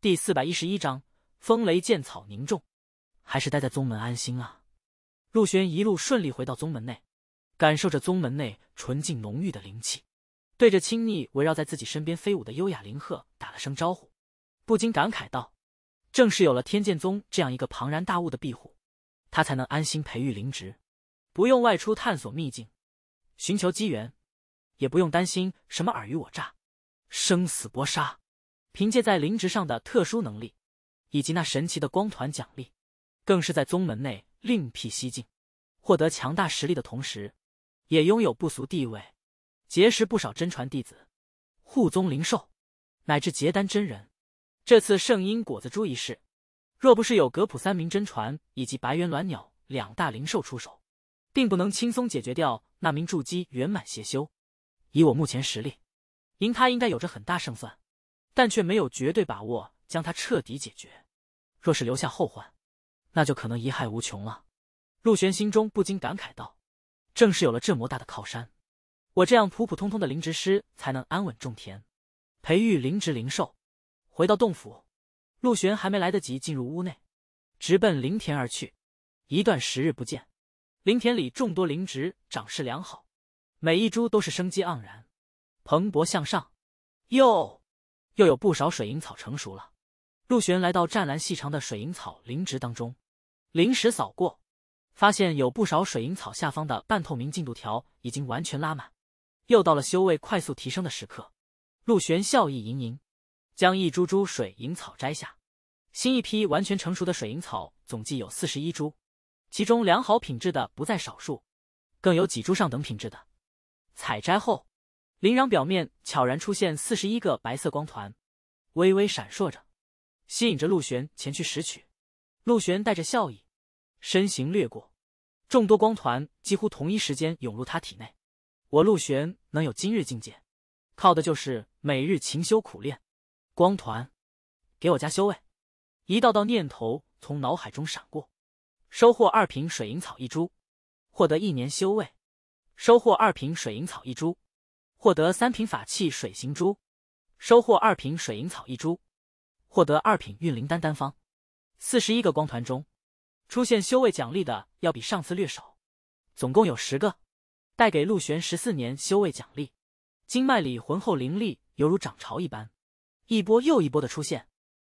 第四百一十一章，风雷剑草凝重，还是待在宗门安心啊！陆玄一路顺利回到宗门内，感受着宗门内纯净浓郁的灵气，对着亲昵围绕在自己身边飞舞的优雅灵鹤打了声招呼，不禁感慨道：“正是有了天剑宗这样一个庞然大物的庇护，他才能安心培育灵植，不用外出探索秘境，寻求机缘，也不用担心什么尔虞我诈、生死搏杀。”凭借在灵值上的特殊能力，以及那神奇的光团奖励，更是在宗门内另辟蹊径，获得强大实力的同时，也拥有不俗地位，结识不少真传弟子、护宗灵兽，乃至结丹真人。这次圣婴果子珠一事，若不是有格普三名真传以及白猿鸾鸟两大灵兽出手，并不能轻松解决掉那名筑基圆满邪修。以我目前实力，赢他应该有着很大胜算。但却没有绝对把握将它彻底解决，若是留下后患，那就可能贻害无穷了。陆玄心中不禁感慨道：“正是有了这么大的靠山，我这样普普通通的灵植师才能安稳种田，培育灵植灵兽。”回到洞府，陆玄还没来得及进入屋内，直奔灵田而去。一段时日不见，灵田里众多灵植长势良好，每一株都是生机盎然，蓬勃向上。哟。又有不少水银草成熟了，陆玄来到湛蓝细长的水银草灵植当中，临时扫过，发现有不少水银草下方的半透明进度条已经完全拉满，又到了修为快速提升的时刻，陆玄笑意盈盈，将一株株水银草摘下，新一批完全成熟的水银草总计有四十一株，其中良好品质的不在少数，更有几株上等品质的，采摘后。林壤表面悄然出现四十一个白色光团，微微闪烁着，吸引着陆玄前去拾取。陆玄带着笑意，身形掠过，众多光团几乎同一时间涌入他体内。我陆玄能有今日境界，靠的就是每日勤修苦练。光团，给我加修为！一道道念头从脑海中闪过，收获二瓶水银草一株，获得一年修为。收获二瓶水银草一株。获得三品法器水行珠，收获二品水银草一株，获得二品运灵丹丹方。四十一个光团中，出现修为奖励的要比上次略少，总共有十个，带给陆玄十四年修为奖励。经脉里浑厚灵力犹如涨潮一般，一波又一波的出现，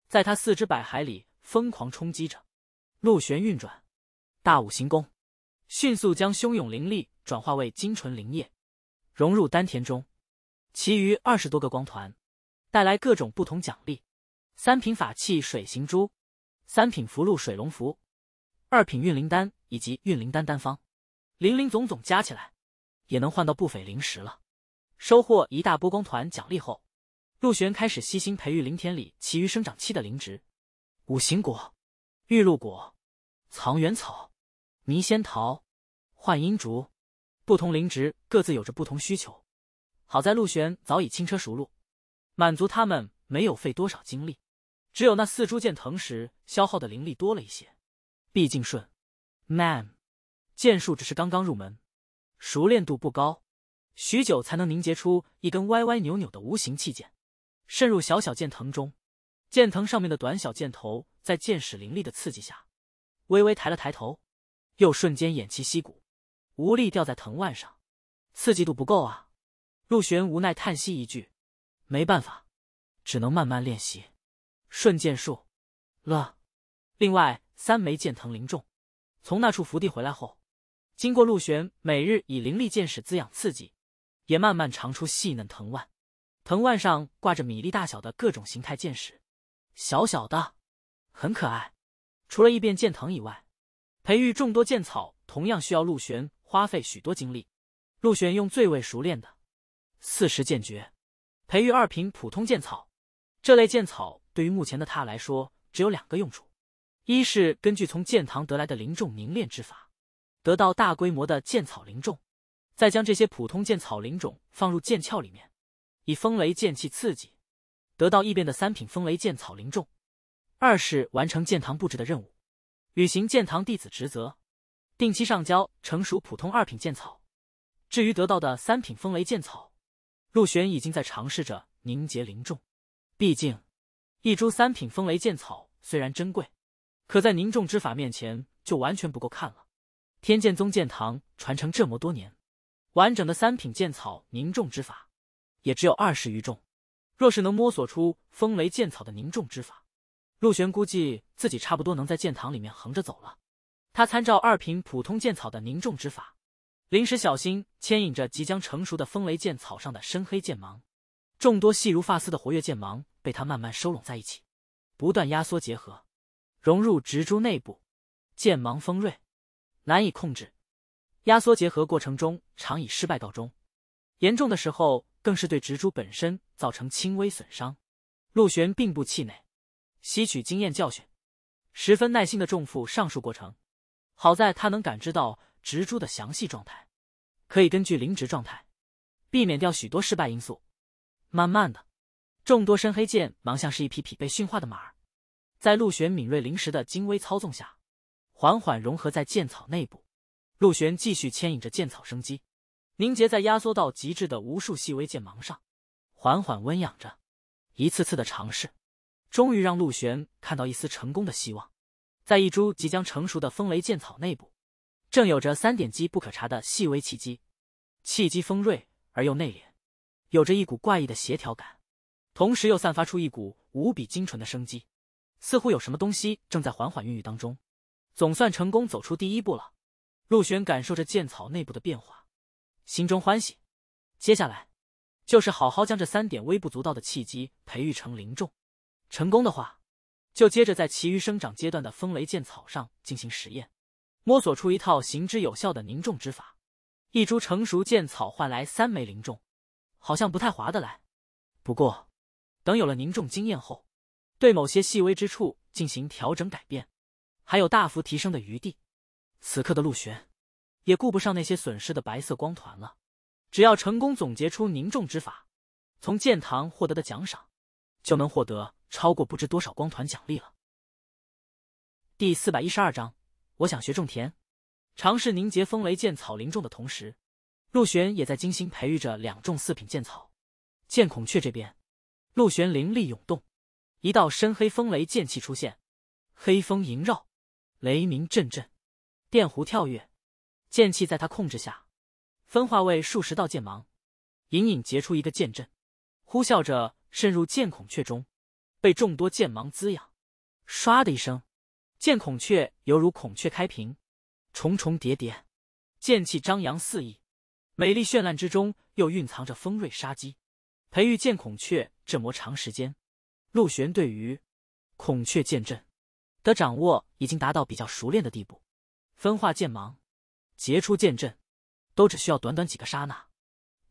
在他四肢百骸里疯狂冲击着。陆玄运转大五行功，迅速将汹涌灵力转化为精纯灵液。融入丹田中，其余二十多个光团带来各种不同奖励：三品法器水行珠，三品福禄水龙符，二品运灵丹以及运灵丹丹方，林林总总加起来也能换到不菲灵石了。收获一大波光团奖励后，陆玄开始悉心培育灵田里其余生长期的灵植：五行果、玉露果、藏元草、迷仙桃、幻音竹。不同灵植各自有着不同需求，好在陆玄早已轻车熟路，满足他们没有费多少精力，只有那四株剑藤时消耗的灵力多了一些。毕竟顺，man，剑术只是刚刚入门，熟练度不高，许久才能凝结出一根歪歪扭扭的无形气剑，渗入小小剑藤中。剑藤上面的短小箭头在剑矢灵力的刺激下，微微抬了抬头，又瞬间偃旗息鼓。无力吊在藤蔓上，刺激度不够啊！陆玄无奈叹息一句：“没办法，只能慢慢练习瞬间术了。”另外三枚剑藤灵重，从那处福地回来后，经过陆玄每日以灵力剑矢滋养刺激，也慢慢长出细嫩藤蔓。藤蔓上挂着米粒大小的各种形态剑矢，小小的，很可爱。除了异变剑藤以外，培育众多剑草同样需要陆玄。花费许多精力，陆玄用最为熟练的四十剑诀，培育二品普通剑草。这类剑草对于目前的他来说，只有两个用处：一是根据从剑堂得来的灵种凝练之法，得到大规模的剑草灵种，再将这些普通剑草灵种放入剑鞘里面，以风雷剑气刺激，得到异变的三品风雷剑草灵种；二是完成剑堂布置的任务，履行剑堂弟子职责。定期上交成熟普通二品剑草，至于得到的三品风雷剑草，陆玄已经在尝试着凝结凝重。毕竟，一株三品风雷剑草虽然珍贵，可在凝重之法面前就完全不够看了。天剑宗剑堂传承这么多年，完整的三品剑草凝重之法也只有二十余种。若是能摸索出风雷剑草的凝重之法，陆玄估计自己差不多能在剑堂里面横着走了。他参照二品普通剑草的凝重之法，临时小心牵引着即将成熟的风雷剑草上的深黑剑芒，众多细如发丝的活跃剑芒被他慢慢收拢在一起，不断压缩结合，融入植株内部。剑芒锋锐，难以控制，压缩结合过程中常以失败告终，严重的时候更是对植株本身造成轻微损伤。陆玄并不气馁，吸取经验教训，十分耐心的重复上述过程。好在他能感知到植株的详细状态，可以根据灵植状态，避免掉许多失败因素。慢慢的，众多深黑剑芒像是一匹匹被驯化的马，儿，在陆玄敏锐灵识的精微操纵下，缓缓融合在剑草内部。陆玄继续牵引着剑草生机，凝结在压缩到极致的无数细微剑芒上，缓缓温养着。一次次的尝试，终于让陆玄看到一丝成功的希望。在一株即将成熟的风雷剑草内部，正有着三点机不可察的细微契机，契机锋锐而又内敛，有着一股怪异的协调感，同时又散发出一股无比精纯的生机，似乎有什么东西正在缓缓孕育当中。总算成功走出第一步了，陆玄感受着剑草内部的变化，心中欢喜。接下来，就是好好将这三点微不足道的契机培育成灵种，成功的话。就接着在其余生长阶段的风雷剑草上进行实验，摸索出一套行之有效的凝重之法。一株成熟剑草换来三枚灵重，好像不太划得来。不过，等有了凝重经验后，对某些细微之处进行调整改变，还有大幅提升的余地。此刻的陆玄也顾不上那些损失的白色光团了，只要成功总结出凝重之法，从剑堂获得的奖赏就能获得。超过不知多少光团奖励了。第四百一十二章，我想学种田。尝试凝结风雷剑草灵种的同时，陆玄也在精心培育着两种四品剑草。剑孔雀这边，陆玄灵力涌动，一道深黑风雷剑气出现，黑风萦绕，雷鸣阵阵，电弧跳跃，剑气在他控制下，分化为数十道剑芒，隐隐结出一个剑阵，呼啸着渗入剑孔雀中。被众多剑芒滋养，唰的一声，剑孔雀犹如孔雀开屏，重重叠叠，剑气张扬肆溢，美丽绚烂之中又蕴藏着锋锐杀机。培育剑孔雀这么长时间，陆玄对于孔雀剑阵的掌握已经达到比较熟练的地步，分化剑芒、结出剑阵，都只需要短短几个刹那。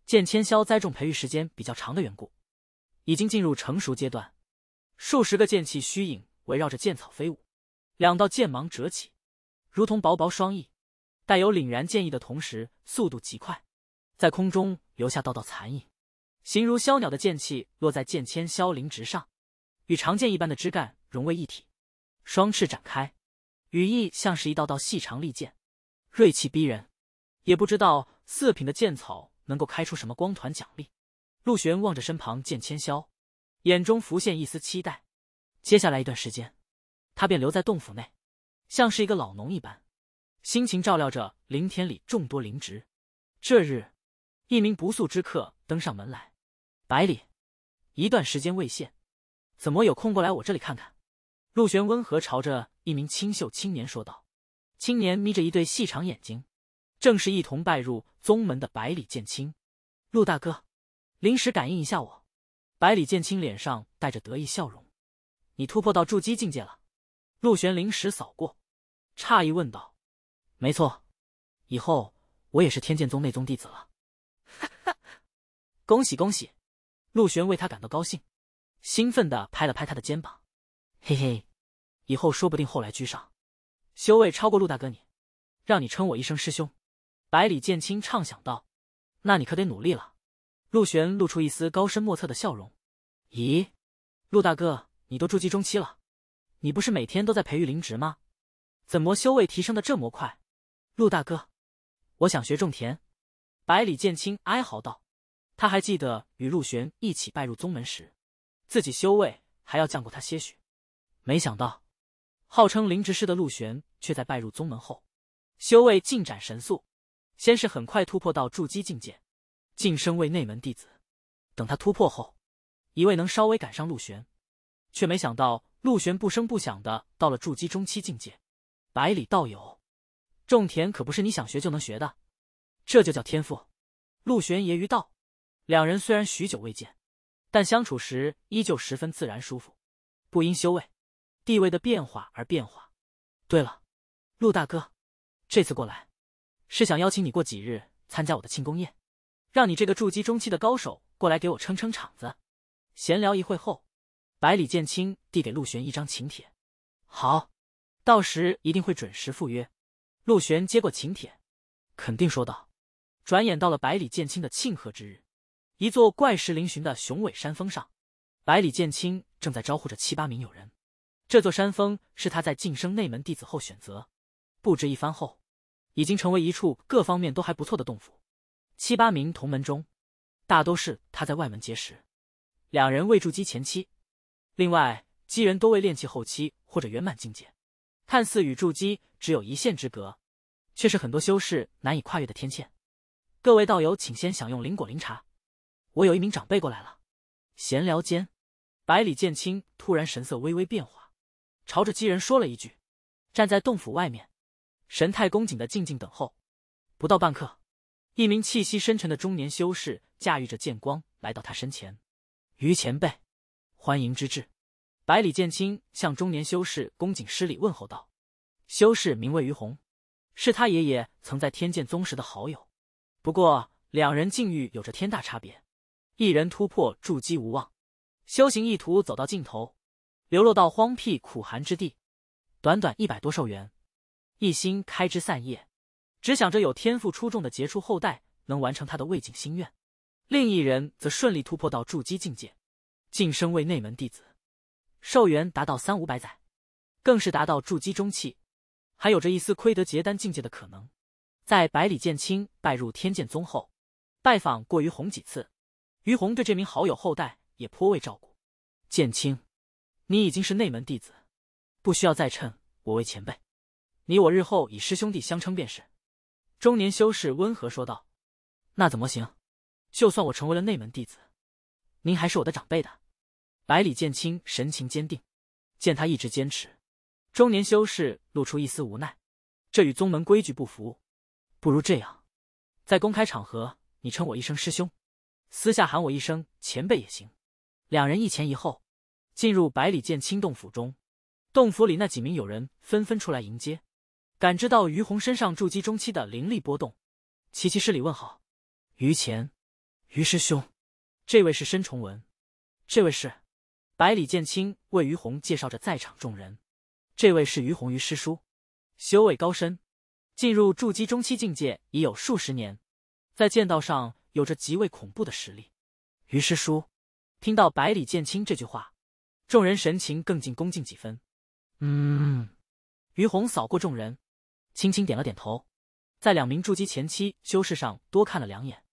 剑千霄栽种培育时间比较长的缘故，已经进入成熟阶段。数十个剑气虚影围绕着剑草飞舞，两道剑芒折起，如同薄薄双翼，带有凛然剑意的同时，速度极快，在空中留下道道残影。形如枭鸟的剑气落在剑千枭灵直上，与长剑一般的枝干融为一体。双翅展开，羽翼像是一道道细长利剑，锐气逼人。也不知道四品的剑草能够开出什么光团奖励。陆玄望着身旁剑千萧。眼中浮现一丝期待，接下来一段时间，他便留在洞府内，像是一个老农一般，辛勤照料着灵田里众多灵植。这日，一名不速之客登上门来，百里，一段时间未见，怎么有空过来我这里看看？陆玄温和朝着一名清秀青年说道。青年眯着一对细长眼睛，正是一同拜入宗门的百里剑清。陆大哥，临时感应一下我。百里剑清脸上带着得意笑容，你突破到筑基境界了？陆玄灵时扫过，诧异问道：“没错，以后我也是天剑宗内宗弟子了。”哈哈，恭喜恭喜！陆玄为他感到高兴，兴奋的拍了拍他的肩膀：“嘿嘿，以后说不定后来居上，修为超过陆大哥你，让你称我一声师兄。”百里剑清畅想道：“那你可得努力了。”陆玄露出一丝高深莫测的笑容。咦，陆大哥，你都筑基中期了，你不是每天都在培育灵植吗？怎么修为提升的这么快？陆大哥，我想学种田。百里剑青哀嚎道：“他还记得与陆玄一起拜入宗门时，自己修为还要降过他些许。没想到，号称灵植师的陆玄，却在拜入宗门后，修为进展神速，先是很快突破到筑基境界。”晋升为内门弟子，等他突破后，一位能稍微赶上陆玄，却没想到陆玄不声不响的到了筑基中期境界。百里道友，种田可不是你想学就能学的，这就叫天赋。陆玄揶揄道。两人虽然许久未见，但相处时依旧十分自然舒服，不因修为、地位的变化而变化。对了，陆大哥，这次过来，是想邀请你过几日参加我的庆功宴。让你这个筑基中期的高手过来给我撑撑场子。闲聊一会后，百里剑清递给陆玄一张请帖。好，到时一定会准时赴约。陆玄接过请帖，肯定说道。转眼到了百里剑清的庆贺之日，一座怪石嶙峋的雄伟山峰上，百里剑清正在招呼着七八名友人。这座山峰是他在晋升内门弟子后选择布置一番后，已经成为一处各方面都还不错的洞府。七八名同门中，大都是他在外门结识。两人未筑基前期，另外基人都为练气后期或者圆满境界，看似与筑基只有一线之隔，却是很多修士难以跨越的天堑。各位道友，请先享用灵果灵茶。我有一名长辈过来了。闲聊间，百里剑清突然神色微微变化，朝着机人说了一句：“站在洞府外面，神态恭谨的静静等候。”不到半刻。一名气息深沉的中年修士驾驭着剑光来到他身前，于前辈，欢迎之至。百里剑清向中年修士恭敬施礼问候道：“修士名为于红，是他爷爷曾在天剑宗时的好友。不过两人境遇有着天大差别，一人突破筑基无望，修行意图走到尽头，流落到荒僻苦寒之地，短短一百多寿元，一心开枝散叶。”只想着有天赋出众的杰出后代能完成他的未尽心愿，另一人则顺利突破到筑基境界，晋升为内门弟子，寿元达到三五百载，更是达到筑基中期，还有着一丝窥得结丹境界的可能。在百里剑清拜入天剑宗后，拜访过于红几次，于红对这名好友后代也颇为照顾。剑清，你已经是内门弟子，不需要再称我为前辈，你我日后以师兄弟相称便是。中年修士温和说道：“那怎么行？就算我成为了内门弟子，您还是我的长辈的。”百里剑清神情坚定，见他一直坚持，中年修士露出一丝无奈。这与宗门规矩不符，不如这样，在公开场合你称我一声师兄，私下喊我一声前辈也行。两人一前一后进入百里剑清洞府中，洞府里那几名友人纷纷出来迎接。感知到于洪身上筑基中期的灵力波动，琪琪施礼问好：“于前，于师兄，这位是申崇文，这位是……”百里剑清为于洪介绍着在场众人：“这位是于红于师叔，修为高深，进入筑基中期境界已有数十年，在剑道上有着极为恐怖的实力。”于师叔听到百里剑清这句话，众人神情更进恭敬几分。嗯，于红扫过众人。轻轻点了点头，在两名筑基前期修士上多看了两眼，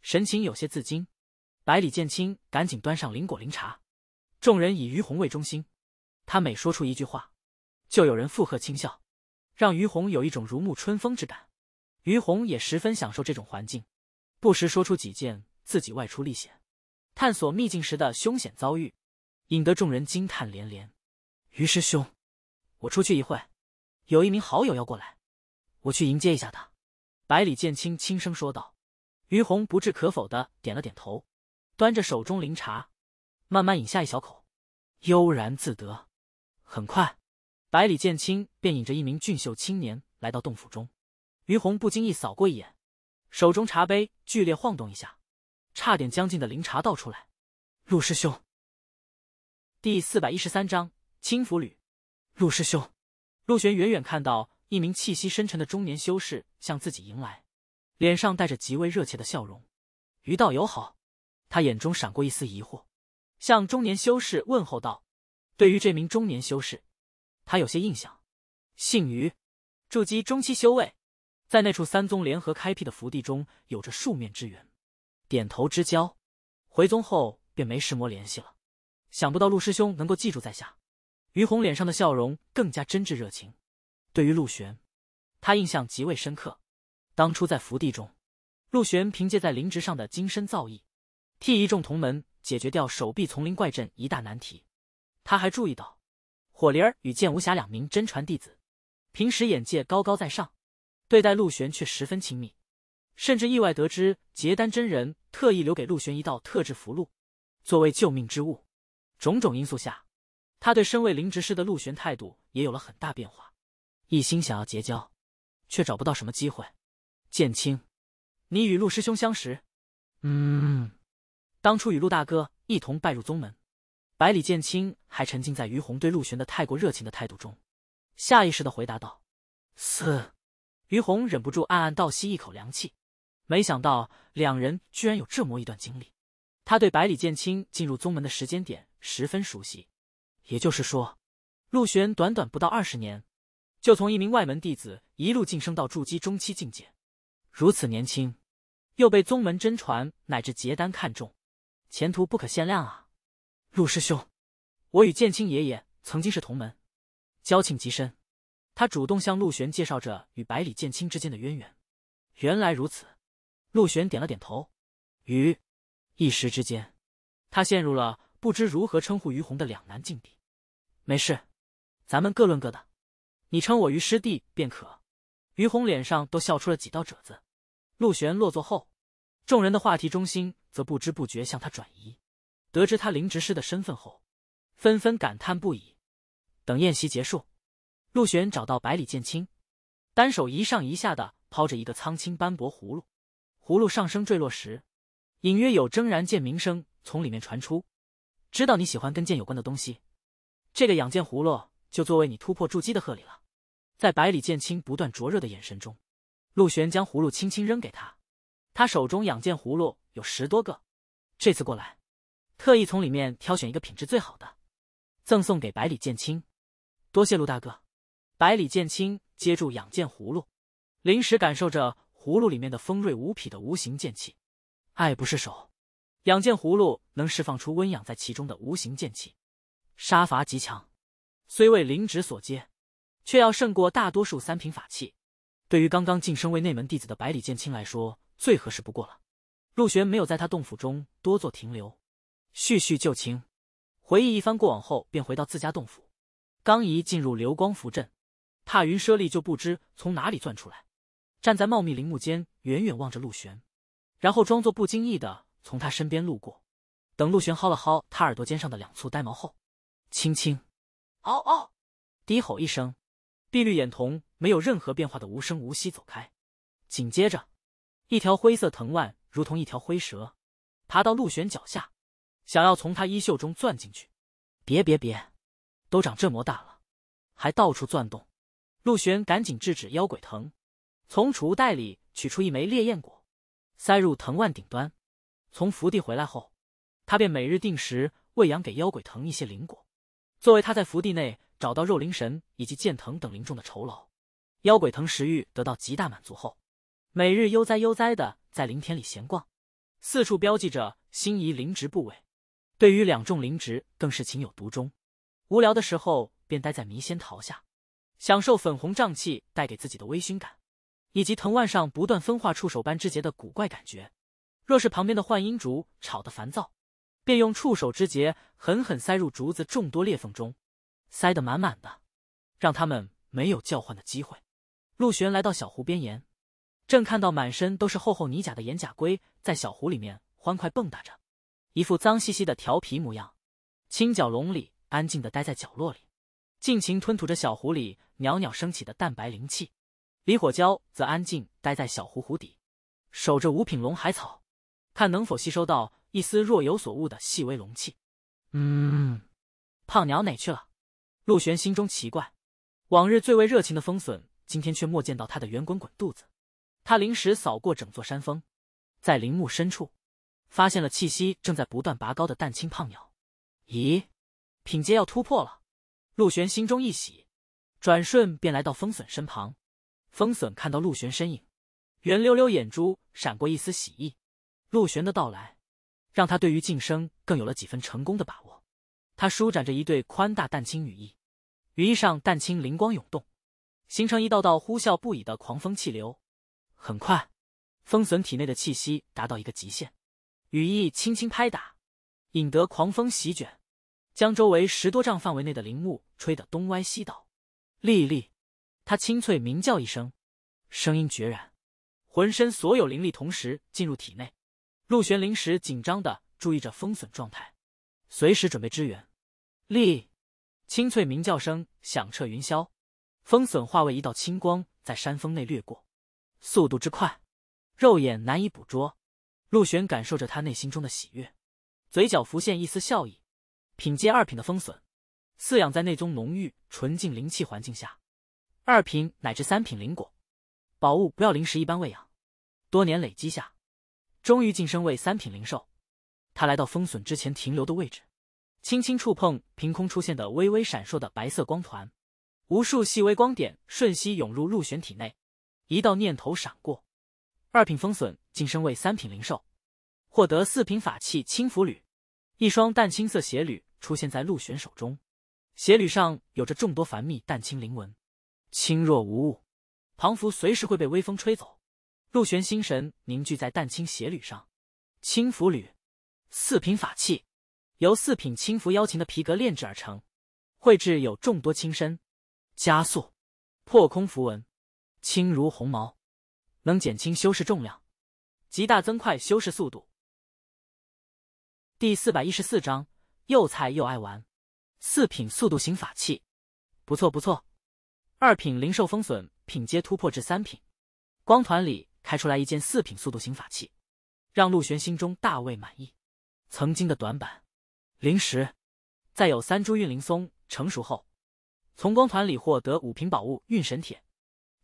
神情有些自矜。百里剑清赶紧端上灵果灵茶，众人以于红为中心，他每说出一句话，就有人附和轻笑，让于红有一种如沐春风之感。于红也十分享受这种环境，不时说出几件自己外出历险、探索秘境时的凶险遭遇，引得众人惊叹连连。于师兄，我出去一会，有一名好友要过来。我去迎接一下他，百里剑清轻声说道。于红不置可否的点了点头，端着手中灵茶，慢慢饮下一小口，悠然自得。很快，百里剑清便引着一名俊秀青年来到洞府中。于红不经意扫过一眼，手中茶杯剧烈晃动一下，差点将近的灵茶倒出来。陆师兄。第四百一十三章青浮旅。陆师兄，陆玄远远看到。一名气息深沉的中年修士向自己迎来，脸上带着极为热切的笑容。于道友好，他眼中闪过一丝疑惑，向中年修士问候道：“对于这名中年修士，他有些印象，姓于，筑基中期修为，在那处三宗联合开辟的福地中有着数面之缘，点头之交。回宗后便没师魔联系了，想不到陆师兄能够记住在下。”于红脸上的笑容更加真挚热情。对于陆玄，他印象极为深刻。当初在福地中，陆玄凭借在灵植上的精深造诣，替一众同门解决掉手臂丛林怪阵一大难题。他还注意到，火灵儿与剑无暇两名真传弟子，平时眼界高高在上，对待陆玄却十分亲密。甚至意外得知，结丹真人特意留给陆玄一道特制符箓，作为救命之物。种种因素下，他对身为灵植师的陆玄态度也有了很大变化。一心想要结交，却找不到什么机会。剑清，你与陆师兄相识？嗯，当初与陆大哥一同拜入宗门。百里剑清还沉浸在于红对陆玄的太过热情的态度中，下意识的回答道：“四。”于红忍不住暗暗倒吸一口凉气，没想到两人居然有这么一段经历。他对百里剑清进入宗门的时间点十分熟悉，也就是说，陆玄短短不到二十年。就从一名外门弟子一路晋升到筑基中期境界，如此年轻，又被宗门真传乃至结丹看中，前途不可限量啊！陆师兄，我与剑清爷爷曾经是同门，交情极深。他主动向陆玄介绍着与百里剑清之间的渊源。原来如此，陆玄点了点头。于，一时之间，他陷入了不知如何称呼于红的两难境地。没事，咱们各论各的。你称我于师弟便可。于红脸上都笑出了几道褶子。陆玄落座后，众人的话题中心则不知不觉向他转移。得知他灵执师的身份后，纷纷感叹不已。等宴席结束，陆玄找到百里剑青，单手一上一下的抛着一个苍青斑驳葫芦，葫芦上升坠落时，隐约有铮然剑鸣声从里面传出。知道你喜欢跟剑有关的东西，这个养剑葫芦。就作为你突破筑基的贺礼了。在百里剑青不断灼热的眼神中，陆玄将葫芦轻轻扔给他。他手中养剑葫芦有十多个，这次过来，特意从里面挑选一个品质最好的，赠送给百里剑青。多谢陆大哥。百里剑青接住养剑葫芦，临时感受着葫芦里面的锋锐无匹的无形剑气，爱不释手。养剑葫芦能释放出温养在其中的无形剑气，杀伐极强。虽为灵指所接，却要胜过大多数三品法器。对于刚刚晋升为内门弟子的百里剑卿来说，最合适不过了。陆玄没有在他洞府中多做停留，叙叙旧情，回忆一番过往后，便回到自家洞府。刚一进入流光符阵，踏云舍利就不知从哪里钻出来，站在茂密林木间，远远望着陆玄，然后装作不经意的从他身边路过。等陆玄薅了薅他耳朵尖上的两簇呆毛后，轻轻。嗷嗷，低吼一声，碧绿眼瞳没有任何变化的无声无息走开。紧接着，一条灰色藤蔓如同一条灰蛇，爬到陆玄脚下，想要从他衣袖中钻进去。别别别，都长这么大了，还到处钻动。陆玄赶紧制止妖鬼藤，从储物袋里取出一枚烈焰果，塞入藤蔓顶端。从福地回来后，他便每日定时喂养给妖鬼藤一些灵果。作为他在福地内找到肉灵神以及剑藤等灵种的酬劳，妖鬼藤食欲得到极大满足后，每日悠哉悠哉的在灵田里闲逛，四处标记着心仪灵植部位，对于两种灵植更是情有独钟。无聊的时候便待在迷仙桃下，享受粉红瘴气带给自己的微醺感，以及藤蔓上不断分化触手般枝节的古怪感觉。若是旁边的幻音竹吵得烦躁。便用触手之节狠狠塞入竹子众多裂缝中，塞得满满的，让他们没有叫唤的机会。陆玄来到小湖边沿，正看到满身都是厚厚泥甲的岩甲龟在小湖里面欢快蹦跶着，一副脏兮兮的调皮模样。青角龙里安静的待在角落里，尽情吞吐着小湖里袅袅升起的蛋白灵气。离火娇则安静待在小湖湖底，守着五品龙海草，看能否吸收到。一丝若有所悟的细微龙气。嗯，胖鸟哪去了？陆玄心中奇怪，往日最为热情的风隼，今天却没见到他的圆滚滚肚子。他临时扫过整座山峰，在林木深处，发现了气息正在不断拔高的蛋青胖鸟。咦，品阶要突破了！陆玄心中一喜，转瞬便来到风隼身旁。风隼看到陆玄身影，圆溜溜眼珠闪过一丝喜意。陆玄的到来。让他对于晋升更有了几分成功的把握。他舒展着一对宽大蛋青羽翼，羽翼上蛋青灵光涌动，形成一道道呼啸不已的狂风气流。很快，风隼体内的气息达到一个极限，羽翼轻轻拍打，引得狂风席卷，将周围十多丈范围内的林木吹得东歪西倒。丽丽，他清脆鸣叫一声，声音决然，浑身所有灵力同时进入体内。陆玄灵时紧张的注意着风隼状态，随时准备支援。立，清脆鸣叫声响彻云霄，风隼化为一道青光，在山峰内掠过，速度之快，肉眼难以捕捉。陆玄感受着他内心中的喜悦，嘴角浮现一丝笑意。品阶二品的风隼，饲养在那宗浓郁纯净灵气环境下，二品乃至三品灵果宝物，不要临时一般喂养，多年累积下。终于晋升为三品灵兽，他来到风隼之前停留的位置，轻轻触碰凭空出现的微微闪烁的白色光团，无数细微光点瞬息涌入陆玄体内。一道念头闪过，二品风隼晋升为三品灵兽，获得四品法器轻浮履。一双淡青色鞋履出现在陆玄手中，鞋履上有着众多繁密淡青灵纹，轻若无物，庞佛随时会被微风吹走。陆玄心神凝聚在蛋青鞋履上，轻浮履，四品法器，由四品轻浮妖琴的皮革炼制而成，绘制有众多轻身加速破空符文，轻如鸿毛，能减轻修饰重量，极大增快修饰速度。第四百一十四章又菜又爱玩，四品速度型法器，不错不错。二品灵兽风隼品阶突破至三品，光团里。开出来一件四品速度型法器，让陆玄心中大为满意。曾经的短板，灵石，再有三株运灵松成熟后，从光团里获得五品宝物运神铁，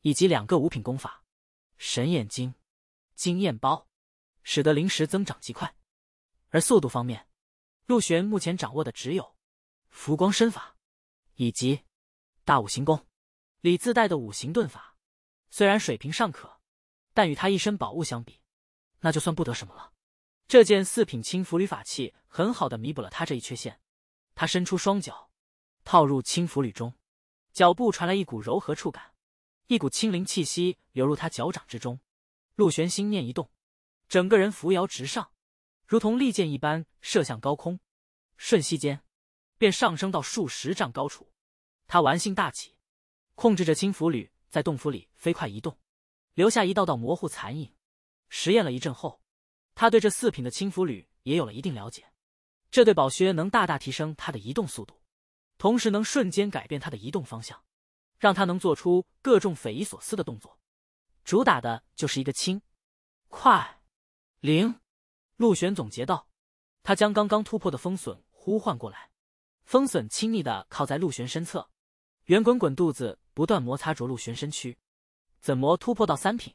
以及两个五品功法神眼睛、经验包，使得灵石增长极快。而速度方面，陆玄目前掌握的只有浮光身法，以及大五行功里自带的五行遁法，虽然水平尚可。但与他一身宝物相比，那就算不得什么了。这件四品轻浮履法器很好的弥补了他这一缺陷。他伸出双脚，套入轻浮履中，脚步传来一股柔和触感，一股轻灵气息流入他脚掌之中。陆玄心念一动，整个人扶摇直上，如同利箭一般射向高空。瞬息间，便上升到数十丈高处。他玩性大起，控制着轻浮履在洞府里飞快移动。留下一道道模糊残影。实验了一阵后，他对这四品的轻浮旅也有了一定了解。这对宝靴能大大提升他的移动速度，同时能瞬间改变他的移动方向，让他能做出各种匪夷所思的动作。主打的就是一个轻、快、灵。陆玄总结道。他将刚刚突破的风隼呼唤过来，风隼轻密的靠在陆玄身侧，圆滚滚肚子不断摩擦着陆玄身躯。怎么突破到三品？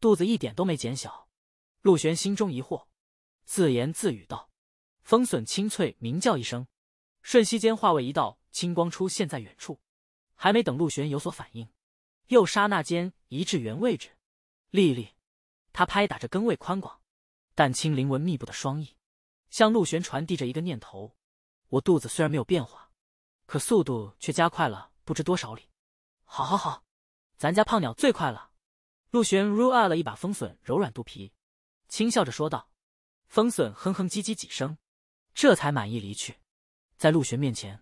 肚子一点都没减小。陆玄心中疑惑，自言自语道：“风隼清脆鸣叫一声，瞬息间化为一道青光出现在远处。还没等陆玄有所反应，又刹那间移至原位置。”丽丽，他拍打着根位宽广、但青灵纹密布的双翼，向陆玄传递着一个念头：“我肚子虽然没有变化，可速度却加快了不知多少里。”好，好，好。咱家胖鸟最快了，陆玄 ru 啊了一把风笋柔软肚皮，轻笑着说道：“风笋哼哼唧唧几声，这才满意离去。”在陆玄面前，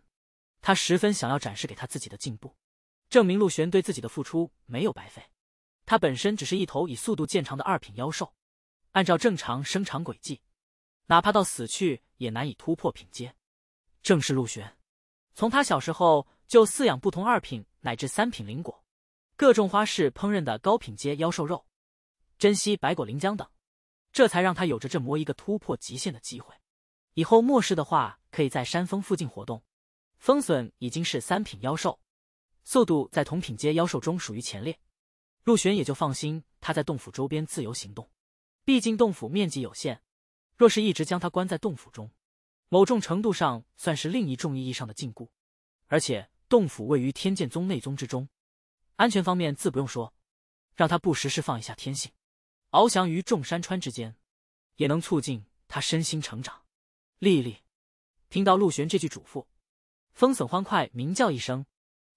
他十分想要展示给他自己的进步，证明陆玄对自己的付出没有白费。他本身只是一头以速度见长的二品妖兽，按照正常生长轨迹，哪怕到死去也难以突破品阶。正是陆玄，从他小时候就饲养不同二品乃至三品灵果。各种花式烹饪的高品阶妖兽肉，珍稀白果灵浆等，这才让他有着这魔一个突破极限的机会。以后末世的话，可以在山峰附近活动。风隼已经是三品妖兽，速度在同品阶妖兽中属于前列。陆玄也就放心，他在洞府周边自由行动。毕竟洞府面积有限，若是一直将他关在洞府中，某种程度上算是另一种意义上的禁锢。而且洞府位于天剑宗内宗之中。安全方面自不用说，让他不时释放一下天性，翱翔于众山川之间，也能促进他身心成长。丽丽，听到陆玄这句嘱咐，风隼欢快鸣叫一声，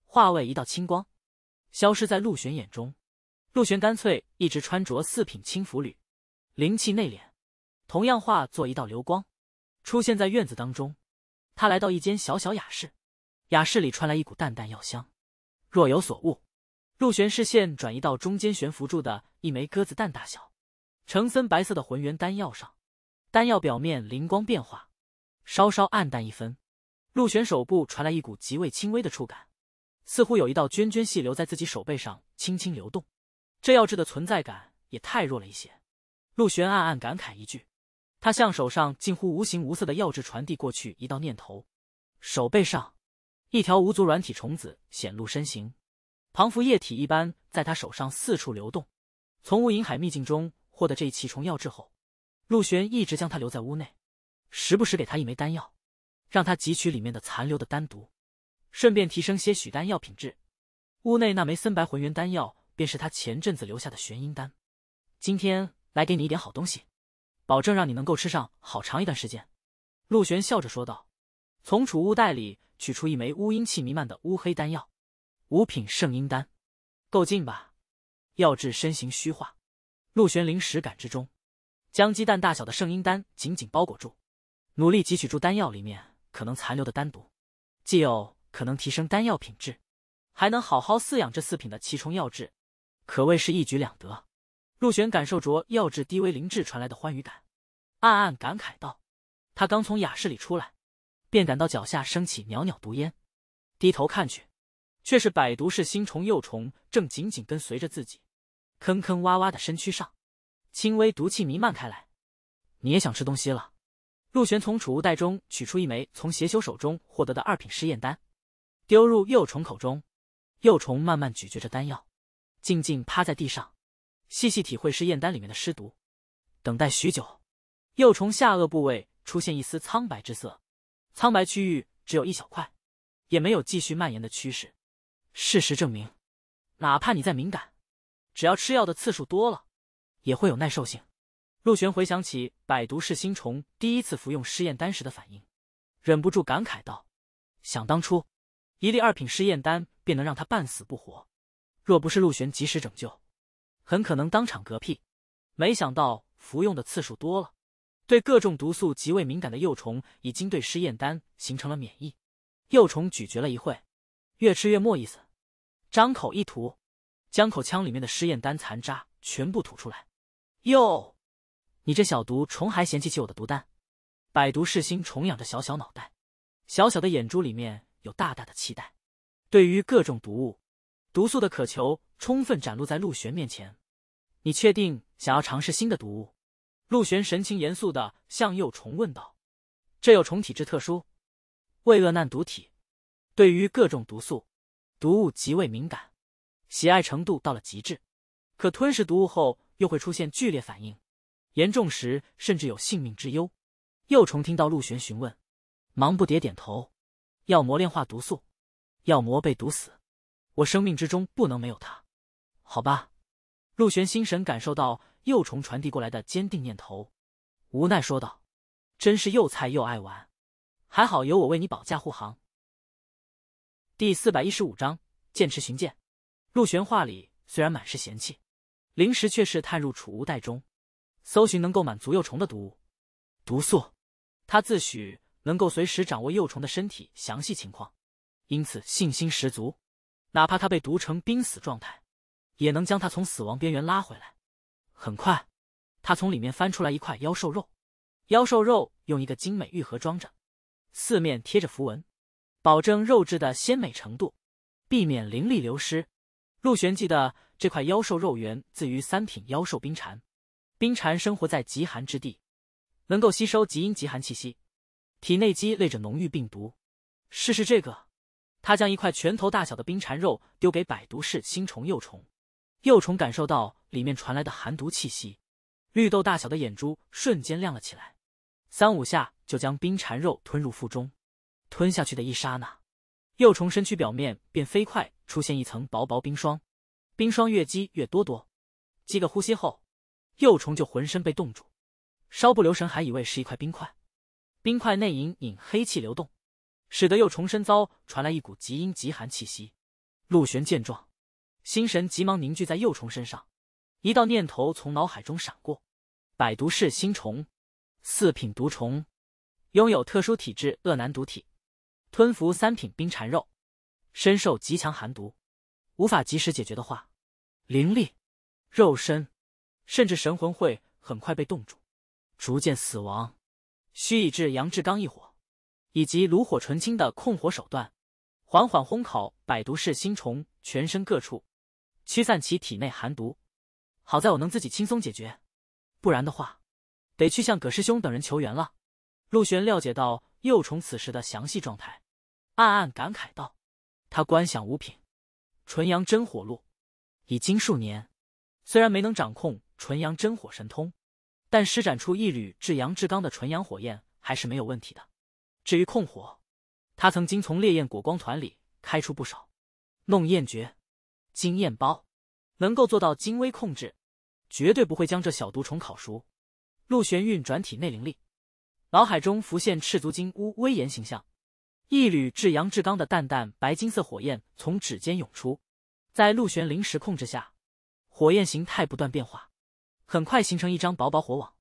化为一道青光，消失在陆玄眼中。陆玄干脆一直穿着四品轻浮履，灵气内敛，同样化作一道流光，出现在院子当中。他来到一间小小雅室，雅室里传来一股淡淡药香，若有所悟。陆玄视线转移到中间悬浮住的一枚鸽子蛋大小、橙森白色的浑圆丹药上，丹药表面灵光变化，稍稍暗淡一分。陆玄手部传来一股极为轻微的触感，似乎有一道涓涓细流在自己手背上轻轻流动。这药质的存在感也太弱了一些，陆玄暗暗感慨一句。他向手上近乎无形无色的药质传递过去一道念头，手背上，一条无足软体虫子显露身形。仿佛液体一般在他手上四处流动。从无垠海秘境中获得这一奇虫药之后，陆玄一直将它留在屋内，时不时给他一枚丹药，让他汲取里面的残留的丹毒，顺便提升些许丹药品质。屋内那枚森白浑元丹药便是他前阵子留下的玄阴丹。今天来给你一点好东西，保证让你能够吃上好长一段时间。”陆玄笑着说道，从储物袋里取出一枚乌阴气弥漫的乌黑丹药。五品圣婴丹，够劲吧？药质身形虚化，陆玄灵时感知中，将鸡蛋大小的圣婴丹紧紧包裹住，努力汲取住丹药里面可能残留的丹毒，既有可能提升丹药品质，还能好好饲养这四品的奇虫药质，可谓是一举两得。陆玄感受着药质低微灵智传来的欢愉感，暗暗感慨道：“他刚从雅室里出来，便感到脚下升起袅袅毒烟，低头看去。”却是百毒噬心虫幼虫正紧紧跟随着自己，坑坑洼洼的身躯上，轻微毒气弥漫开来。你也想吃东西了？陆玄从储物袋中取出一枚从邪修手中获得的二品试验丹，丢入幼虫口中。幼虫慢慢咀嚼着丹药，静静趴在地上，细细体会试验丹里面的尸毒。等待许久，幼虫下颚部位出现一丝苍白之色，苍白区域只有一小块，也没有继续蔓延的趋势。事实证明，哪怕你再敏感，只要吃药的次数多了，也会有耐受性。陆玄回想起百毒噬心虫第一次服用试验丹时的反应，忍不住感慨道：“想当初，一粒二品试验丹便能让他半死不活，若不是陆玄及时拯救，很可能当场嗝屁。没想到服用的次数多了，对各种毒素极为敏感的幼虫已经对试验丹形成了免疫。幼虫咀嚼了一会，越吃越没意思。”张口一吐，将口腔里面的试验丹残渣全部吐出来。哟，你这小毒虫还嫌弃起我的毒丹？百毒噬心虫仰着小小脑袋，小小的眼珠里面有大大的期待，对于各种毒物、毒素的渴求充分展露在陆玄面前。你确定想要尝试新的毒物？陆玄神情严肃的向幼虫问道：“这幼虫体质特殊，畏恶难毒体，对于各种毒素。”毒物极为敏感，喜爱程度到了极致，可吞食毒物后又会出现剧烈反应，严重时甚至有性命之忧。幼虫听到陆玄询问，忙不迭点头，要魔炼化毒素，要魔被毒死，我生命之中不能没有他，好吧。陆玄心神感受到幼虫传递过来的坚定念头，无奈说道：“真是又菜又爱玩，还好有我为你保驾护航。”第四百一十五章剑池寻剑。陆玄话里虽然满是嫌弃，灵石却是探入储物袋中，搜寻能够满足幼虫的毒物毒素。他自诩能够随时掌握幼虫的身体详细情况，因此信心十足。哪怕他被毒成濒死状态，也能将他从死亡边缘拉回来。很快，他从里面翻出来一块妖兽肉，妖兽肉用一个精美玉盒装着，四面贴着符文。保证肉质的鲜美程度，避免灵力流失。陆玄记得这块妖兽肉源自于三品妖兽冰蝉，冰蝉生活在极寒之地，能够吸收极阴极寒气息，体内积累着浓郁病毒。试试这个！他将一块拳头大小的冰蝉肉丢给百毒噬心虫幼虫，幼虫感受到里面传来的寒毒气息，绿豆大小的眼珠瞬间亮了起来，三五下就将冰蝉肉吞入腹中。吞下去的一刹那，幼虫身躯表面便飞快出现一层薄薄冰霜，冰霜越积越多，多，几个呼吸后，幼虫就浑身被冻住，稍不留神还以为是一块冰块。冰块内隐隐黑气流动，使得幼虫身遭传来一股极阴极寒气息。陆玄见状，心神急忙凝聚在幼虫身上，一道念头从脑海中闪过：百毒噬心虫，四品毒虫，拥有特殊体质恶难毒体。吞服三品冰蝉肉，身受极强寒毒，无法及时解决的话，灵力、肉身，甚至神魂会很快被冻住，逐渐死亡。需以至杨志刚一伙，以及炉火纯青的控火手段，缓缓烘烤百毒噬心虫全身各处，驱散其体内寒毒。好在我能自己轻松解决，不然的话，得去向葛师兄等人求援了。陆玄料解到。幼虫此时的详细状态，暗暗感慨道：“他观想五品，纯阳真火路，已经数年。虽然没能掌控纯阳真火神通，但施展出一缕至阳至刚的纯阳火焰还是没有问题的。至于控火，他曾经从烈焰果光团里开出不少弄焰诀、经焰包，能够做到精微控制，绝对不会将这小毒虫烤熟。”陆玄运转体内灵力。脑海中浮现赤足金乌威严形象，一缕至阳至刚的淡淡白金色火焰从指尖涌出，在陆玄灵石控制下，火焰形态不断变化，很快形成一张薄薄火网，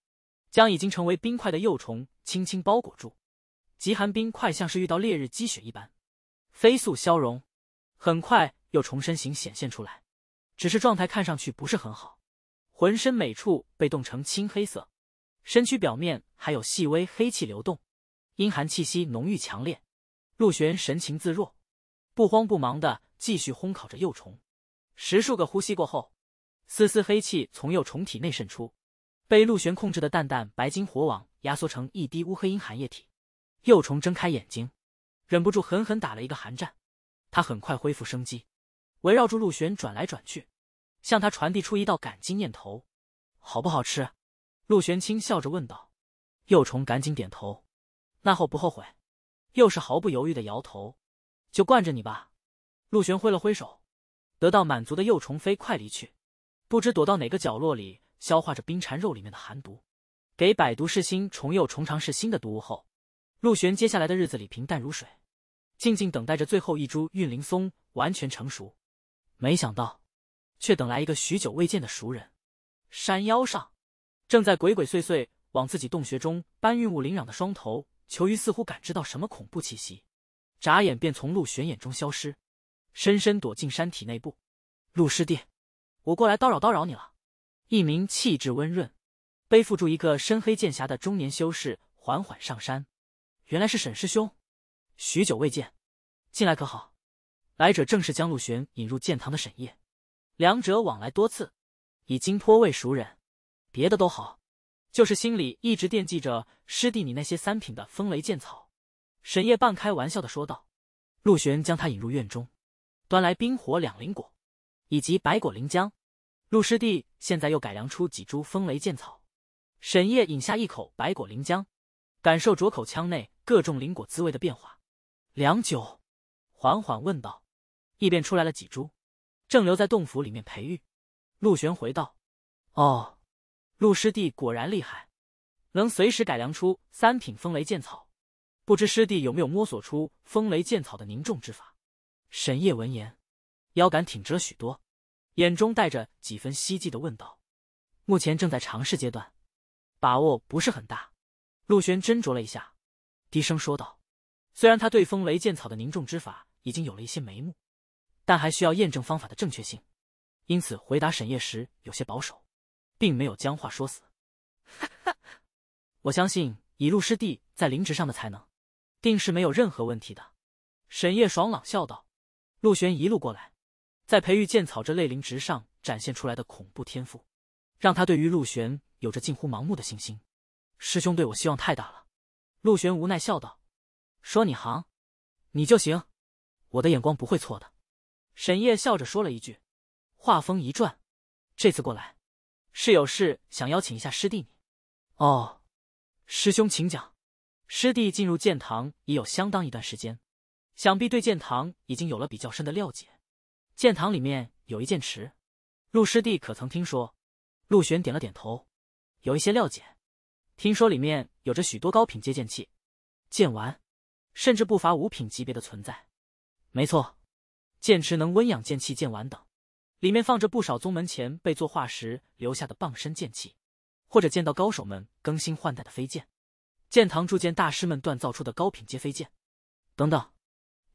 将已经成为冰块的幼虫轻轻包裹住。极寒冰块像是遇到烈日积雪一般，飞速消融，很快幼虫身形显现出来，只是状态看上去不是很好，浑身每处被冻成青黑色。身躯表面还有细微黑气流动，阴寒气息浓郁强烈。陆玄神情自若，不慌不忙的继续烘烤着幼虫。十数个呼吸过后，丝丝黑气从幼虫体内渗出，被陆玄控制的淡淡白金火网压缩成一滴乌黑阴寒液体。幼虫睁开眼睛，忍不住狠狠打了一个寒战。它很快恢复生机，围绕住陆玄转来转去，向他传递出一道感激念头：“好不好吃？”陆玄清笑着问道，幼虫赶紧点头。那后不后悔？又是毫不犹豫的摇头。就惯着你吧。陆玄挥了挥手，得到满足的幼虫飞快离去，不知躲到哪个角落里消化着冰蝉肉里面的寒毒。给百毒噬心虫幼虫尝试新的毒物后，陆玄接下来的日子里平淡如水，静静等待着最后一株玉灵松完全成熟。没想到，却等来一个许久未见的熟人。山腰上。正在鬼鬼祟祟往自己洞穴中搬运物灵壤的双头球鱼似乎感知到什么恐怖气息，眨眼便从陆玄眼中消失，深深躲进山体内部。陆师弟，我过来叨扰叨扰你了。一名气质温润、背负住一个深黑剑匣的中年修士缓缓上山。原来是沈师兄，许久未见，进来可好？来者正是将陆玄引入剑堂的沈夜，两者往来多次，已经颇为熟人。别的都好，就是心里一直惦记着师弟你那些三品的风雷剑草。”沈夜半开玩笑的说道。陆玄将他引入院中，端来冰火两灵果，以及白果灵浆。陆师弟现在又改良出几株风雷剑草。”沈夜饮下一口白果灵浆，感受着口腔内各种灵果滋味的变化，良久，缓缓问道：“异变出来了几株？正留在洞府里面培育？”陆玄回道：“哦。”陆师弟果然厉害，能随时改良出三品风雷剑草。不知师弟有没有摸索出风雷剑草的凝重之法？沈夜闻言，腰杆挺直了许多，眼中带着几分希冀的问道：“目前正在尝试阶段，把握不是很大。”陆轩斟酌了一下，低声说道：“虽然他对风雷剑草的凝重之法已经有了一些眉目，但还需要验证方法的正确性，因此回答沈夜时有些保守。”并没有将话说死，哈哈！我相信以陆师弟在灵植上的才能，定是没有任何问题的。沈夜爽朗笑道：“陆玄一路过来，在培育剑草这类灵植上展现出来的恐怖天赋，让他对于陆玄有着近乎盲目的信心。师兄对我希望太大了。”陆玄无奈笑道：“说你行，你就行，我的眼光不会错的。”沈夜笑着说了一句，话锋一转：“这次过来。”是有事想邀请一下师弟你，哦，师兄请讲。师弟进入剑堂已有相当一段时间，想必对剑堂已经有了比较深的了解。剑堂里面有一剑池，陆师弟可曾听说？陆玄点了点头，有一些了解。听说里面有着许多高品阶剑器、剑丸，甚至不乏五品级别的存在。没错，剑池能温养剑气、剑丸等。里面放着不少宗门前被作画时留下的傍身剑器，或者剑道高手们更新换代的飞剑，剑堂铸剑大师们锻造出的高品阶飞剑，等等。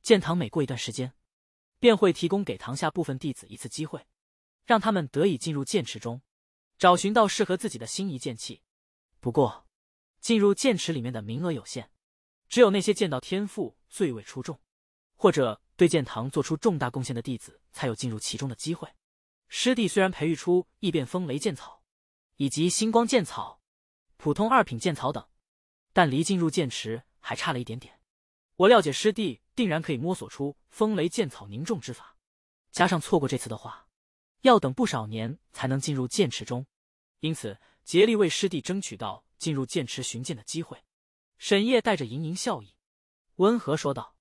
剑堂每过一段时间，便会提供给堂下部分弟子一次机会，让他们得以进入剑池中，找寻到适合自己的心仪剑器。不过，进入剑池里面的名额有限，只有那些剑道天赋最为出众，或者……对剑堂做出重大贡献的弟子才有进入其中的机会。师弟虽然培育出异变风雷剑草，以及星光剑草、普通二品剑草等，但离进入剑池还差了一点点。我料解师弟定然可以摸索出风雷剑草凝重之法，加上错过这次的话，要等不少年才能进入剑池中，因此竭力为师弟争取到进入剑池寻剑的机会。沈夜带着盈盈笑意，温和说道。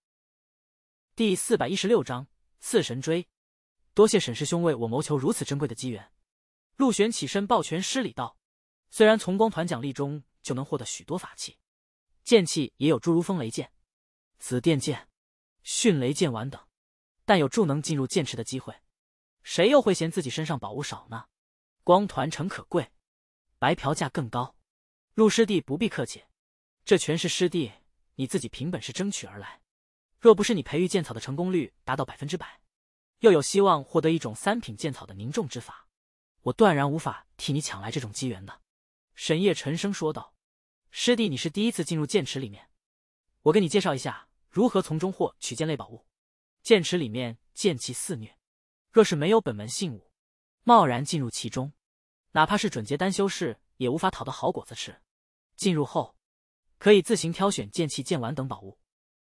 第四百一十六章次神追。多谢沈师兄为我谋求如此珍贵的机缘。陆玄起身抱拳施礼道：“虽然从光团奖励中就能获得许多法器，剑器也有诸如风雷剑、紫电剑、迅雷剑丸等，但有助能进入剑池的机会，谁又会嫌自己身上宝物少呢？光团诚可贵，白嫖价更高。陆师弟不必客气，这全是师弟你自己凭本事争取而来。”若不是你培育剑草的成功率达到百分之百，又有希望获得一种三品剑草的凝重之法，我断然无法替你抢来这种机缘的。沈夜沉声说道：“师弟，你是第一次进入剑池里面，我给你介绍一下如何从中获取剑类宝物。剑池里面剑气肆虐，若是没有本门信物，贸然进入其中，哪怕是准结丹修士也无法讨得好果子吃。进入后，可以自行挑选剑气、剑丸等宝物。”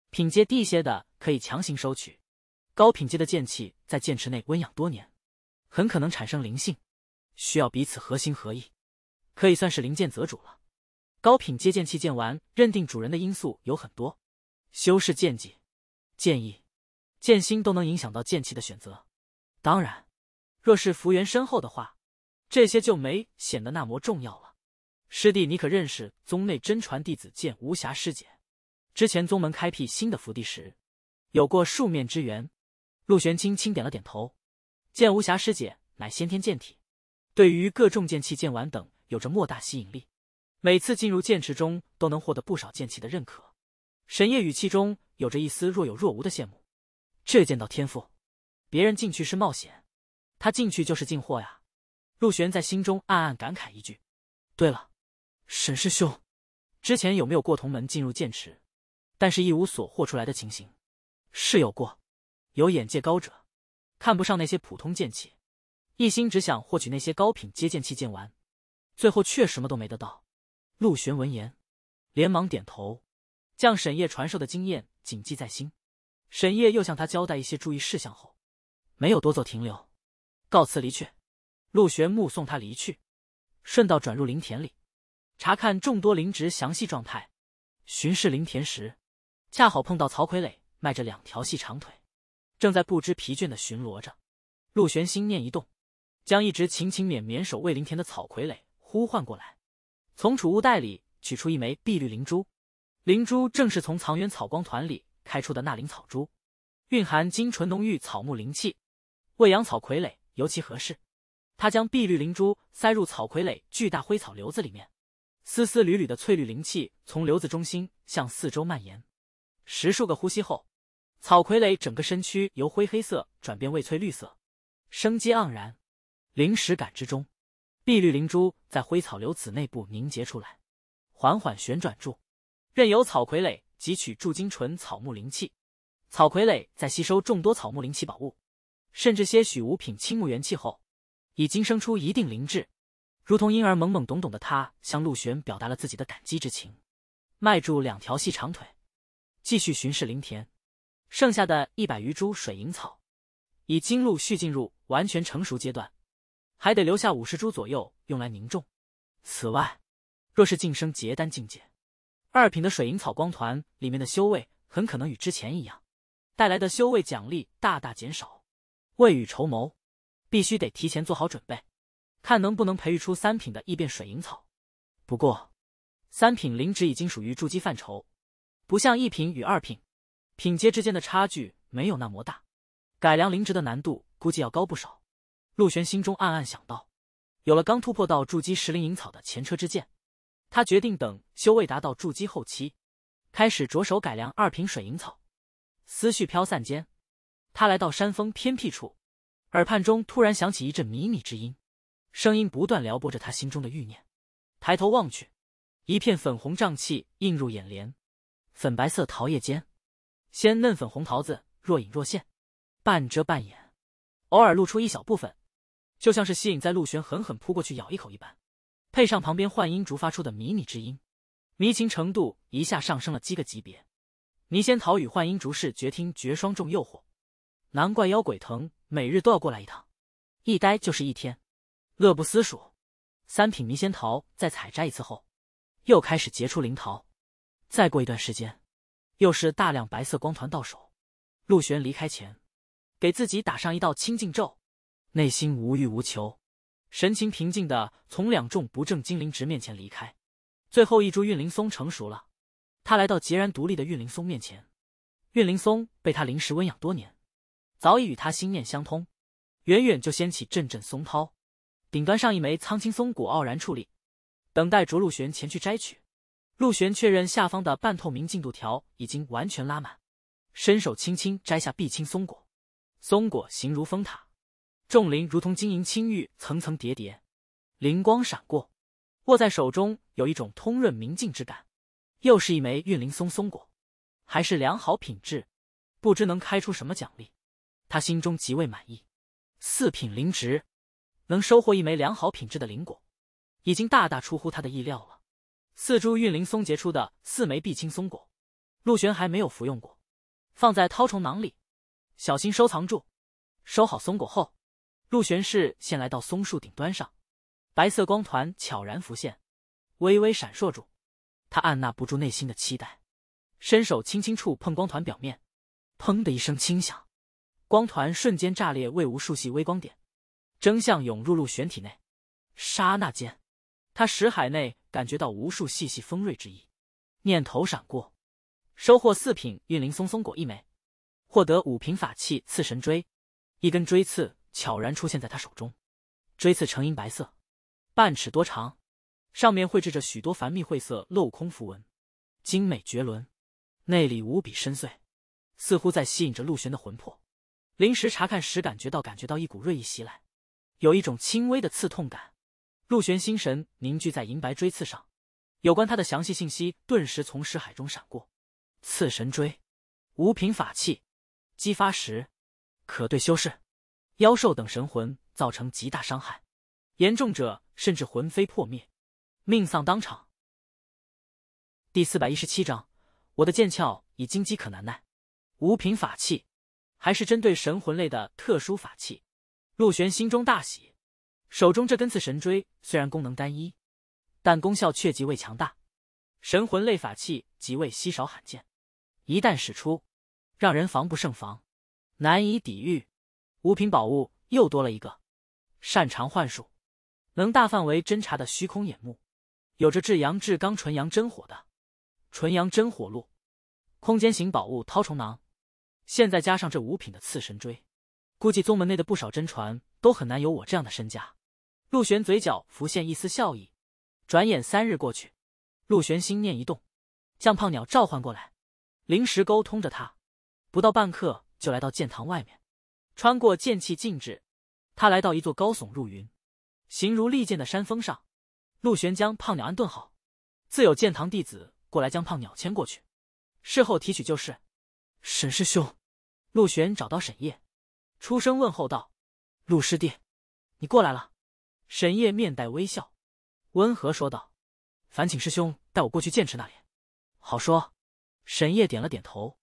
品阶低些的可以强行收取，高品阶的剑气在剑池内温养多年，很可能产生灵性，需要彼此合心合意，可以算是灵剑择主了。高品阶剑气剑丸认定主人的因素有很多，修士剑技、剑意、剑心都能影响到剑气的选择。当然，若是福缘深厚的话，这些就没显得那么重要了。师弟，你可认识宗内真传弟子剑无暇师姐？之前宗门开辟新的福地时，有过数面之缘。陆玄轻轻点了点头。剑无暇师姐乃先天剑体，对于各重剑器、剑丸等有着莫大吸引力。每次进入剑池中，都能获得不少剑气的认可。沈夜语气中有着一丝若有若无的羡慕。这剑道天赋，别人进去是冒险，他进去就是进货呀。陆玄在心中暗暗感慨一句。对了，沈师兄，之前有没有过同门进入剑池？但是一无所获出来的情形，是有过。有眼界高者，看不上那些普通剑气，一心只想获取那些高品接剑器剑丸，最后却什么都没得到。陆玄闻言，连忙点头，将沈夜传授的经验谨记在心。沈夜又向他交代一些注意事项后，没有多做停留，告辞离去。陆玄目送他离去，顺道转入林田里，查看众多灵植详细状态。巡视林田时。恰好碰到草傀儡迈着两条细长腿，正在不知疲倦的巡逻着。陆玄心念一动，将一直勤勤勉勉守卫灵田的草傀儡呼唤过来，从储物袋里取出一枚碧绿灵珠，灵珠正是从藏元草光团里开出的纳灵草珠，蕴含精纯浓郁草木灵气，喂养草傀儡尤其合适。他将碧绿灵珠塞入草傀儡巨大灰草瘤子里面，丝丝缕缕的翠绿灵气从瘤子中心向四周蔓延。十数个呼吸后，草傀儡整个身躯由灰黑色转变为翠绿色，生机盎然。灵识感知中，碧绿灵珠在灰草流子内部凝结出来，缓缓旋转住，任由草傀儡汲取铸金纯草木灵气。草傀儡在吸收众多草木灵气宝物，甚至些许五品青木元气后，已经生出一定灵智。如同婴儿懵懵懂懂的他，向陆玄表达了自己的感激之情，迈住两条细长腿。继续巡视灵田，剩下的一百余株水银草，已经陆续进入完全成熟阶段，还得留下五十株左右用来凝重。此外，若是晋升结丹境界，二品的水银草光团里面的修为很可能与之前一样，带来的修为奖励大大减少。未雨绸缪，必须得提前做好准备，看能不能培育出三品的异变水银草。不过，三品灵植已经属于筑基范畴。不像一品与二品，品阶之间的差距没有那么大，改良灵值的难度估计要高不少。陆玄心中暗暗想到。有了刚突破到筑基石灵银草的前车之鉴，他决定等修为达到筑基后期，开始着手改良二品水银草。思绪飘散间，他来到山峰偏僻处，耳畔中突然响起一阵靡靡之音，声音不断撩拨着他心中的欲念。抬头望去，一片粉红瘴气映入眼帘。粉白色桃叶间，鲜嫩粉红桃子若隐若现，半遮半掩，偶尔露出一小部分，就像是吸引在陆玄狠狠扑过去咬一口一般。配上旁边幻音竹发出的迷你之音，迷情程度一下上升了几个级别。迷仙桃与幻音竹是绝听绝双重诱惑，难怪妖鬼藤每日都要过来一趟，一待就是一天，乐不思蜀。三品迷仙桃在采摘一次后，又开始结出灵桃。再过一段时间，又是大量白色光团到手。陆玄离开前，给自己打上一道清净咒，内心无欲无求，神情平静的从两众不正精灵值面前离开。最后一株运灵松成熟了，他来到孑然独立的运灵松面前。运灵松被他临时温养多年，早已与他心念相通，远远就掀起阵阵松涛，顶端上一枚苍青松果傲然矗立，等待着陆玄前去摘取。陆玄确认下方的半透明进度条已经完全拉满，伸手轻轻摘下碧青松果。松果形如峰塔，重灵如同晶莹青玉，层层叠叠。灵光闪过，握在手中有一种通润明净之感。又是一枚运灵松松果，还是良好品质，不知能开出什么奖励。他心中极为满意。四品灵植能收获一枚良好品质的灵果，已经大大出乎他的意料了。四株运灵松结出的四枚碧青松果，陆玄还没有服用过，放在掏虫囊里，小心收藏住。收好松果后，陆玄氏先来到松树顶端上，白色光团悄然浮现，微微闪烁住。他按捺不住内心的期待，伸手轻轻触碰光团表面，砰的一声轻响，光团瞬间炸裂为无数细微光点，争相涌入陆玄体内。刹那间，他识海内。感觉到无数细细锋锐之意，念头闪过，收获四品运灵松松果一枚，获得五品法器刺神锥，一根锥刺悄然出现在他手中，锥刺呈银白色，半尺多长，上面绘制着许多繁密晦涩镂空符文，精美绝伦，内里无比深邃，似乎在吸引着陆玄的魂魄。临时查看时感觉到感觉到一股锐意袭来，有一种轻微的刺痛感。陆玄心神凝聚在银白锥刺上，有关他的详细信息顿时从识海中闪过。刺神锥，五品法器，激发时可对修士、妖兽等神魂造成极大伤害，严重者甚至魂飞魄灭，命丧当场。第四百一十七章，我的剑鞘已经饥可难耐，五品法器，还是针对神魂类的特殊法器。陆玄心中大喜。手中这根刺神锥虽然功能单一，但功效却极为强大。神魂类法器极为稀少罕见，一旦使出，让人防不胜防，难以抵御。五品宝物又多了一个。擅长幻术，能大范围侦查的虚空眼目，有着至阳至刚纯阳真火的纯阳真火路，空间型宝物掏虫囊。现在加上这五品的刺神锥，估计宗门内的不少真传都很难有我这样的身价。陆玄嘴角浮现一丝笑意，转眼三日过去，陆玄心念一动，将胖鸟召唤过来，临时沟通着他，不到半刻就来到剑堂外面，穿过剑气禁制，他来到一座高耸入云、形如利剑的山峰上。陆玄将胖鸟安顿好，自有剑堂弟子过来将胖鸟牵过去，事后提取就是。沈师兄，陆玄找到沈夜，出声问候道：“陆师弟，你过来了。”沈夜面带微笑，温和说道：“烦请师兄带我过去剑池那里。”好说。沈夜点了点头，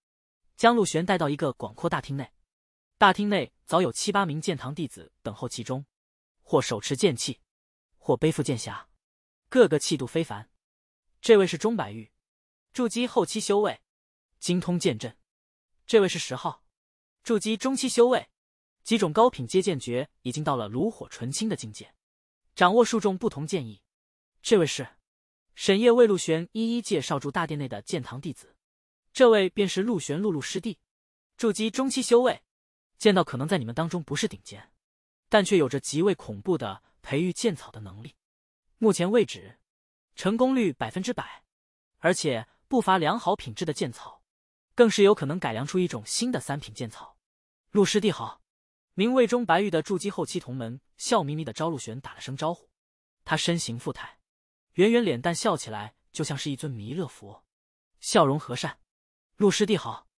将陆玄带到一个广阔大厅内。大厅内早有七八名剑堂弟子等候其中，或手持剑器，或背负剑匣，个个气度非凡。这位是钟白玉，筑基后期修为，精通剑阵。这位是十号，筑基中期修为，几种高品阶剑诀已经到了炉火纯青的境界。掌握数种不同建议，这位是沈夜为陆玄一一介绍住大殿内的剑堂弟子，这位便是陆玄陆陆师弟，筑基中期修为，见到可能在你们当中不是顶尖，但却有着极为恐怖的培育剑草的能力，目前为止，成功率百分之百，而且不乏良好品质的剑草，更是有可能改良出一种新的三品剑草。陆师弟好。明卫中白玉的筑基后期同门笑眯眯的朝陆玄打了声招呼。他身形富态，圆圆脸蛋笑起来就像是一尊弥勒佛，笑容和善。陆师弟好。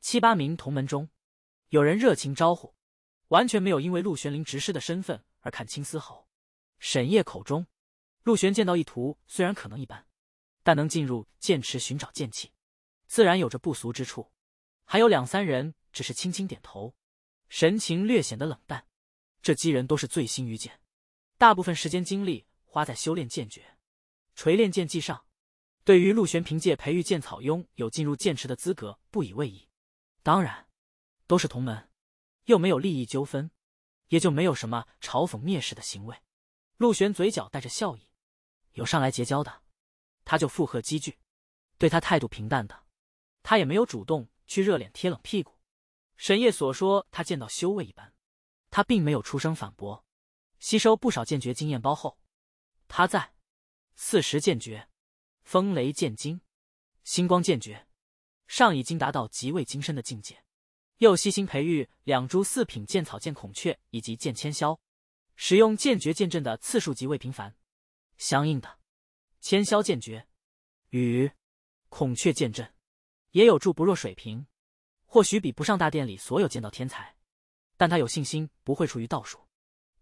七八名同门中，有人热情招呼，完全没有因为陆玄灵执事的身份而看轻丝毫。沈夜口中，陆玄见到一徒虽然可能一般，但能进入剑池寻找剑气，自然有着不俗之处。还有两三人只是轻轻点头。神情略显得冷淡，这几人都是醉心于剑，大部分时间精力花在修炼剑诀、锤炼剑技上。对于陆玄凭借培育剑草拥有进入剑池的资格不以为意，当然，都是同门，又没有利益纠纷，也就没有什么嘲讽蔑视的行为。陆玄嘴角带着笑意，有上来结交的，他就附和几句；对他态度平淡的，他也没有主动去热脸贴冷屁股。沈夜所说，他见到修为一般，他并没有出声反驳。吸收不少剑诀经验包后，他在四十剑诀，风雷剑经，星光剑诀上已经达到极为精深的境界。又悉心培育两株四品剑草——剑孔雀以及剑千霄，使用剑诀剑阵的次数极为频繁。相应的，千霄剑诀与孔雀剑阵也有助不弱水平。或许比不上大殿里所有见到天才，但他有信心不会处于倒数，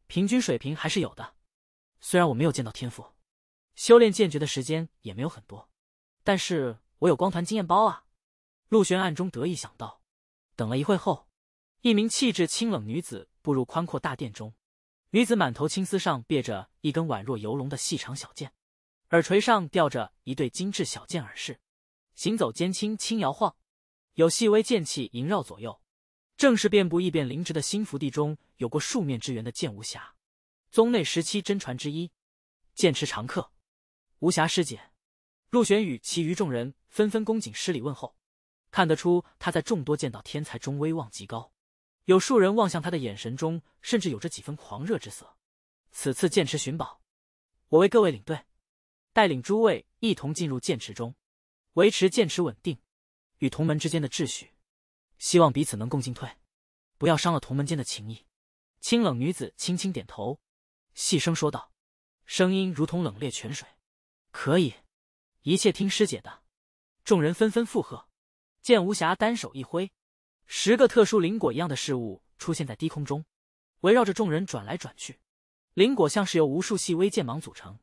平均水平还是有的。虽然我没有见到天赋，修炼剑诀的时间也没有很多，但是我有光团经验包啊！陆玄暗中得意想到。等了一会后，一名气质清冷女子步入宽阔大殿中。女子满头青丝上别着一根宛若游龙的细长小剑，耳垂上吊着一对精致小剑耳饰，行走间轻轻摇晃。有细微剑气萦绕左右，正是遍布异变灵植的新福地中有过数面之缘的剑无瑕，宗内十七真传之一，剑池常客。无瑕师姐，陆玄宇，其余众人纷纷恭敬施礼问候。看得出他在众多剑道天才中威望极高，有数人望向他的眼神中甚至有着几分狂热之色。此次剑池寻宝，我为各位领队，带领诸位一同进入剑池中，维持剑池稳定。与同门之间的秩序，希望彼此能共进退，不要伤了同门间的情谊。清冷女子轻轻点头，细声说道，声音如同冷冽泉水：“可以，一切听师姐的。”众人纷纷附和。剑无暇单手一挥，十个特殊灵果一样的事物出现在低空中，围绕着众人转来转去。灵果像是由无数细微剑芒组成，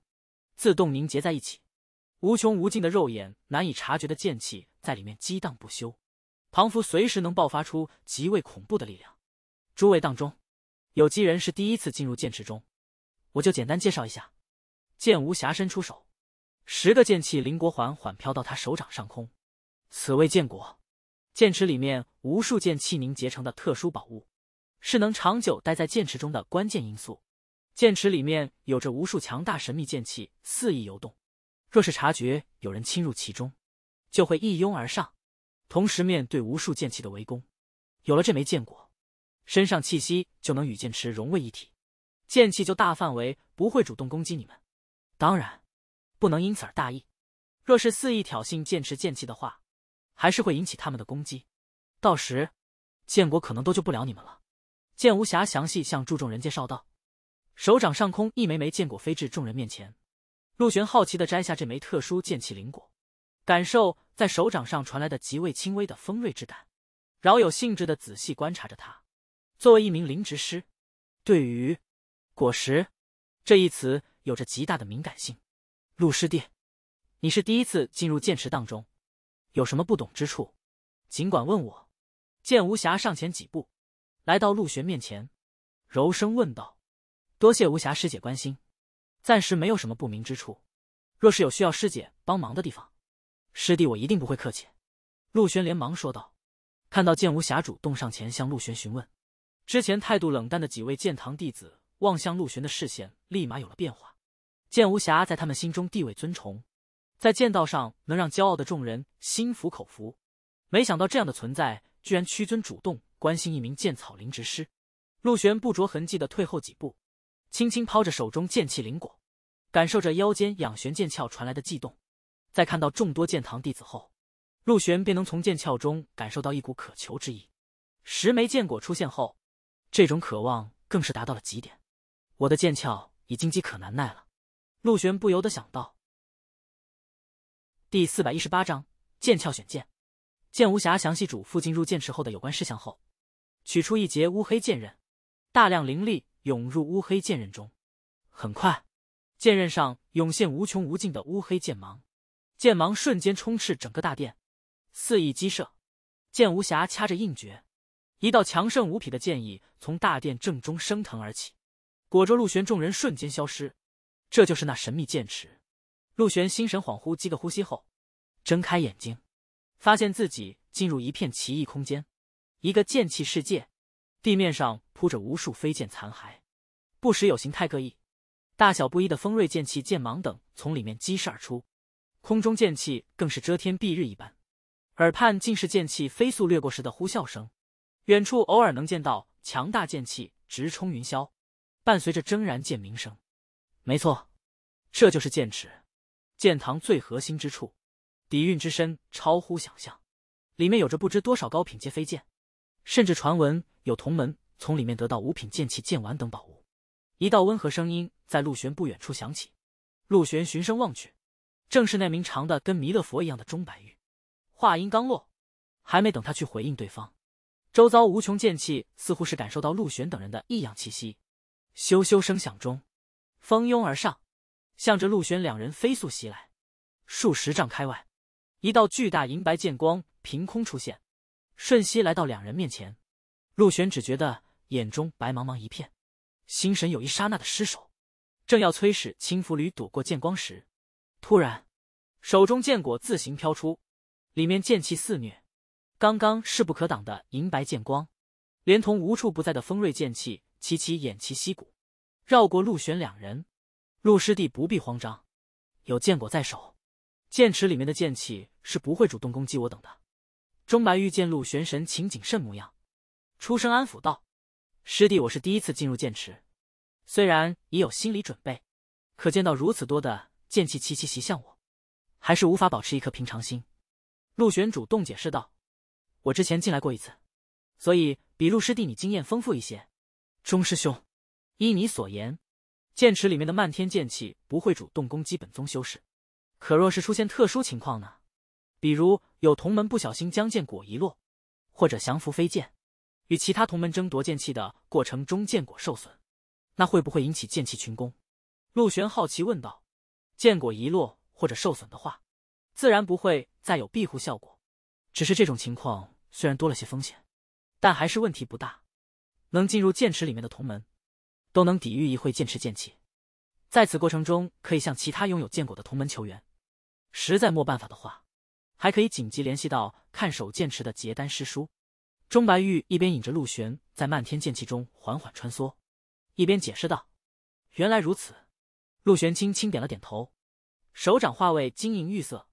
自动凝结在一起。无穷无尽的肉眼难以察觉的剑气在里面激荡不休，庞佛随时能爆发出极为恐怖的力量。诸位当中，有机人是第一次进入剑池中，我就简单介绍一下。剑无暇伸出手，十个剑气灵国缓缓飘到他手掌上空。此为剑果，剑池里面无数剑气凝结成的特殊宝物，是能长久待在剑池中的关键因素。剑池里面有着无数强大神秘剑气肆意游动。若是察觉有人侵入其中，就会一拥而上，同时面对无数剑气的围攻。有了这枚剑果，身上气息就能与剑池融为一体，剑气就大范围不会主动攻击你们。当然，不能因此而大意。若是肆意挑衅剑池剑气的话，还是会引起他们的攻击。到时，剑果可能都救不了你们了。剑无暇详细向注重人介绍道：“手掌上空一枚枚剑果飞至众人面前。”陆玄好奇的摘下这枚特殊剑气灵果，感受在手掌上传来的极为轻微的锋锐之感，饶有兴致的仔细观察着它。作为一名灵植师，对于“果实”这一词有着极大的敏感性。陆师弟，你是第一次进入剑池当中，有什么不懂之处，尽管问我。剑无暇上前几步，来到陆玄面前，柔声问道：“多谢无暇师姐关心。”暂时没有什么不明之处，若是有需要师姐帮忙的地方，师弟我一定不会客气。陆玄连忙说道。看到剑无暇主动上前向陆玄询问，之前态度冷淡的几位剑堂弟子望向陆玄的视线立马有了变化。剑无暇在他们心中地位尊崇，在剑道上能让骄傲的众人心服口服。没想到这样的存在居然屈尊主动关心一名剑草灵执师。陆玄不着痕迹的退后几步。轻轻抛着手中剑气灵果，感受着腰间养玄剑鞘传来的悸动，在看到众多剑堂弟子后，陆玄便能从剑鞘中感受到一股渴求之意。十枚剑果出现后，这种渴望更是达到了极点。我的剑鞘已经饥渴难耐了，陆玄不由得想到。第四百一十八章剑鞘选剑。剑无暇详细嘱咐进入剑池后的有关事项后，取出一截乌黑剑刃，大量灵力。涌入乌黑剑刃中，很快，剑刃上涌现无穷无尽的乌黑剑芒，剑芒瞬间充斥整个大殿，肆意激射。剑无暇掐着印诀，一道强盛无匹的剑意从大殿正中升腾而起，裹着陆玄众人瞬间消失。这就是那神秘剑池。陆玄心神恍惚几个呼吸后，睁开眼睛，发现自己进入一片奇异空间，一个剑气世界。地面上铺着无数飞剑残骸，不时有形态各异、大小不一的锋锐剑气、剑芒等从里面激射而出，空中剑气更是遮天蔽日一般。耳畔尽是剑气飞速掠过时的呼啸声，远处偶尔能见到强大剑气直冲云霄，伴随着铮然剑鸣声。没错，这就是剑池，剑堂最核心之处，底蕴之深超乎想象，里面有着不知多少高品阶飞剑。甚至传闻有同门从里面得到五品剑气剑丸等宝物。一道温和声音在陆玄不远处响起，陆玄循声望去，正是那名长得跟弥勒佛一样的钟白玉。话音刚落，还没等他去回应对方，周遭无穷剑气似乎是感受到陆玄等人的异样气息，咻咻声响中，蜂拥而上，向着陆玄两人飞速袭来。数十丈开外，一道巨大银白剑光凭空出现。瞬息来到两人面前，陆玄只觉得眼中白茫茫一片，心神有一刹那的失守。正要催使轻浮驴躲过剑光时，突然手中剑果自行飘出，里面剑气肆虐。刚刚势不可挡的银白剑光，连同无处不在的锋锐剑气，齐齐偃旗息鼓，绕过陆玄两人。陆师弟不必慌张，有剑果在手，剑池里面的剑气是不会主动攻击我等的。钟白玉见陆玄神情谨慎模样，出声安抚道：“师弟，我是第一次进入剑池，虽然已有心理准备，可见到如此多的剑气齐齐袭向我，还是无法保持一颗平常心。”陆玄主动解释道：“我之前进来过一次，所以比陆师弟你经验丰富一些。”钟师兄，依你所言，剑池里面的漫天剑气不会主动攻击本宗修士，可若是出现特殊情况呢？比如有同门不小心将剑果遗落，或者降服飞剑，与其他同门争夺剑气的过程中剑果受损，那会不会引起剑气群攻？陆玄好奇问道。剑果遗落或者受损的话，自然不会再有庇护效果。只是这种情况虽然多了些风险，但还是问题不大。能进入剑池里面的同门，都能抵御一会剑池剑气，在此过程中可以向其他拥有剑果的同门求援。实在没办法的话。还可以紧急联系到看守剑池的结丹师叔，钟白玉一边引着陆玄在漫天剑气中缓缓穿梭，一边解释道：“原来如此。”陆玄轻轻点了点头，手掌化为晶莹玉色，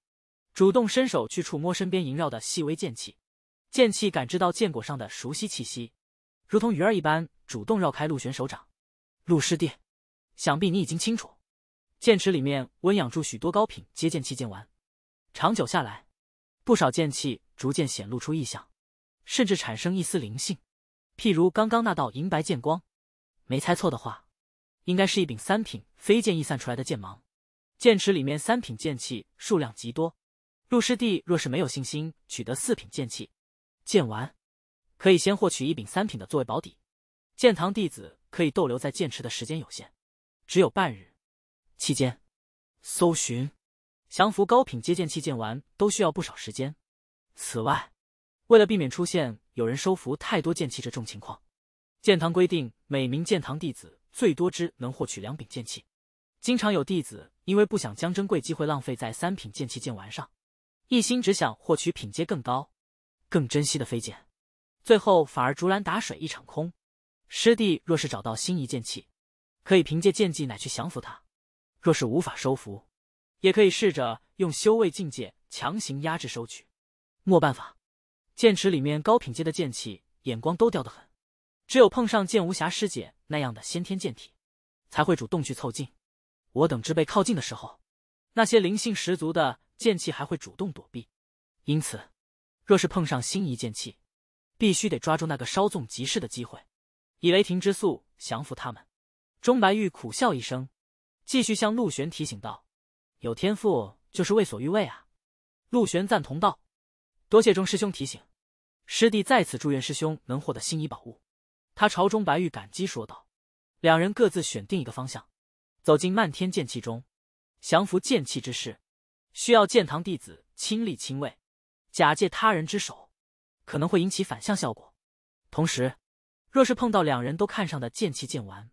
主动伸手去触摸身边萦绕的细微剑气。剑气感知到剑果上的熟悉气息，如同鱼儿一般主动绕开陆玄手掌。陆师弟，想必你已经清楚，剑池里面温养住许多高品阶剑气剑丸，长久下来。不少剑气逐渐显露出异象，甚至产生一丝灵性。譬如刚刚那道银白剑光，没猜错的话，应该是一柄三品飞剑逸散出来的剑芒。剑池里面三品剑气数量极多，陆师弟若是没有信心取得四品剑气，剑丸可以先获取一柄三品的作为保底。剑堂弟子可以逗留在剑池的时间有限，只有半日。期间，搜寻。降服高品阶剑器剑丸都需要不少时间。此外，为了避免出现有人收服太多剑器这种情况，剑堂规定每名剑堂弟子最多只能获取两柄剑器。经常有弟子因为不想将珍贵机会浪费在三品剑器剑丸上，一心只想获取品阶更高、更珍惜的飞剑，最后反而竹篮打水一场空。师弟若是找到心仪剑器，可以凭借剑技乃去降服他；若是无法收服，也可以试着用修为境界强行压制收取，没办法，剑池里面高品阶的剑气眼光都刁得很，只有碰上剑无暇师姐那样的先天剑体，才会主动去凑近。我等之辈靠近的时候，那些灵性十足的剑气还会主动躲避，因此，若是碰上心仪剑气，必须得抓住那个稍纵即逝的机会，以雷霆之速降服他们。钟白玉苦笑一声，继续向陆玄提醒道。有天赋就是为所欲为啊！陆玄赞同道：“多谢钟师兄提醒，师弟再次祝愿师兄能获得心仪宝物。”他朝钟白玉感激说道。两人各自选定一个方向，走进漫天剑气中，降服剑气之事，需要剑堂弟子亲力亲为，假借他人之手，可能会引起反向效果。同时，若是碰到两人都看上的剑气剑丸，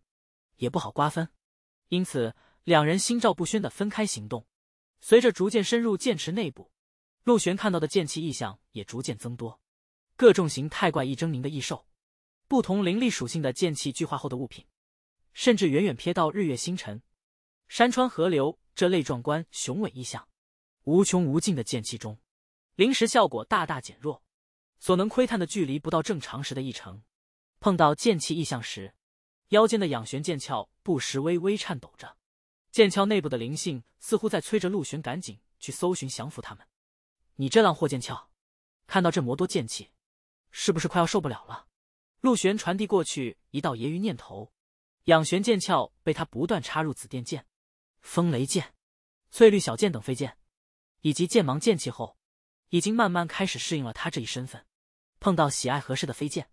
也不好瓜分。因此，两人心照不宣的分开行动，随着逐渐深入剑池内部，陆玄看到的剑气异象也逐渐增多，各种形态怪异狰狞的异兽，不同灵力属性的剑气聚化后的物品，甚至远远瞥到日月星辰、山川河流这类壮观雄伟异象。无穷无尽的剑气中，灵石效果大大减弱，所能窥探的距离不到正常时的一成。碰到剑气异象时，腰间的养玄剑鞘不时微微颤抖着。剑鞘内部的灵性似乎在催着陆玄赶紧去搜寻降服他们。你这浪货剑鞘，看到这魔多剑气，是不是快要受不了了？陆玄传递过去一道揶揄念头。养玄剑鞘被他不断插入紫电剑、风雷剑、翠绿小剑等飞剑，以及剑芒剑气后，已经慢慢开始适应了他这一身份。碰到喜爱合适的飞剑，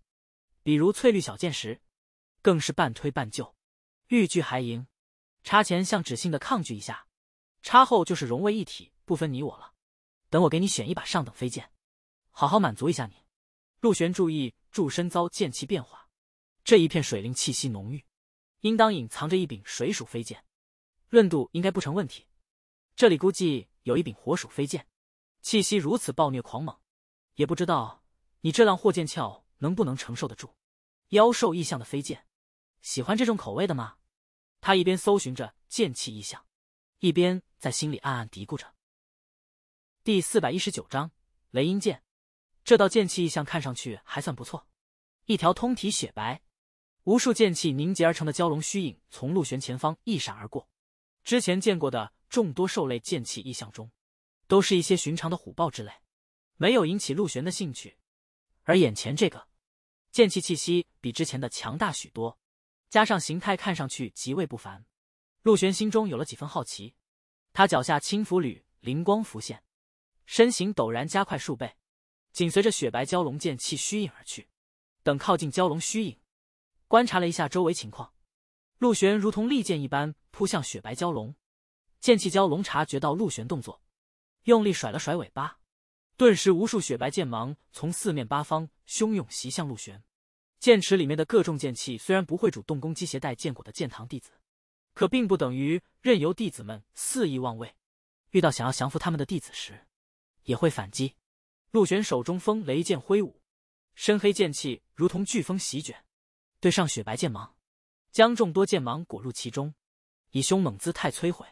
比如翠绿小剑时，更是半推半就，欲拒还迎。插前像纸性的抗拒一下，插后就是融为一体，不分你我了。等我给你选一把上等飞剑，好好满足一下你。陆玄注意，柱身遭剑气变化，这一片水灵气息浓郁，应当隐藏着一柄水属飞剑，润度应该不成问题。这里估计有一柄火属飞剑，气息如此暴虐狂猛，也不知道你这辆霍剑鞘能不能承受得住妖兽异象的飞剑。喜欢这种口味的吗？他一边搜寻着剑气异象，一边在心里暗暗嘀咕着。第四百一十九章雷音剑，这道剑气异象看上去还算不错，一条通体雪白、无数剑气凝结而成的蛟龙虚影从陆玄前方一闪而过。之前见过的众多兽类剑气异象中，都是一些寻常的虎豹之类，没有引起陆玄的兴趣。而眼前这个，剑气气息比之前的强大许多。加上形态看上去极为不凡，陆玄心中有了几分好奇。他脚下轻浮履，灵光浮现，身形陡然加快数倍，紧随着雪白蛟龙剑气虚影而去。等靠近蛟龙虚影，观察了一下周围情况，陆玄如同利剑一般扑向雪白蛟龙。剑气蛟龙察觉到陆玄动作，用力甩了甩尾巴，顿时无数雪白剑芒从四面八方汹涌袭向陆玄。剑池里面的各种剑器虽然不会主动攻击携带剑果的剑堂弟子，可并不等于任由弟子们肆意妄为。遇到想要降服他们的弟子时，也会反击。陆玄手中风雷剑挥舞，深黑剑气如同飓风席卷，对上雪白剑芒，将众多剑芒裹入其中，以凶猛姿态摧毁。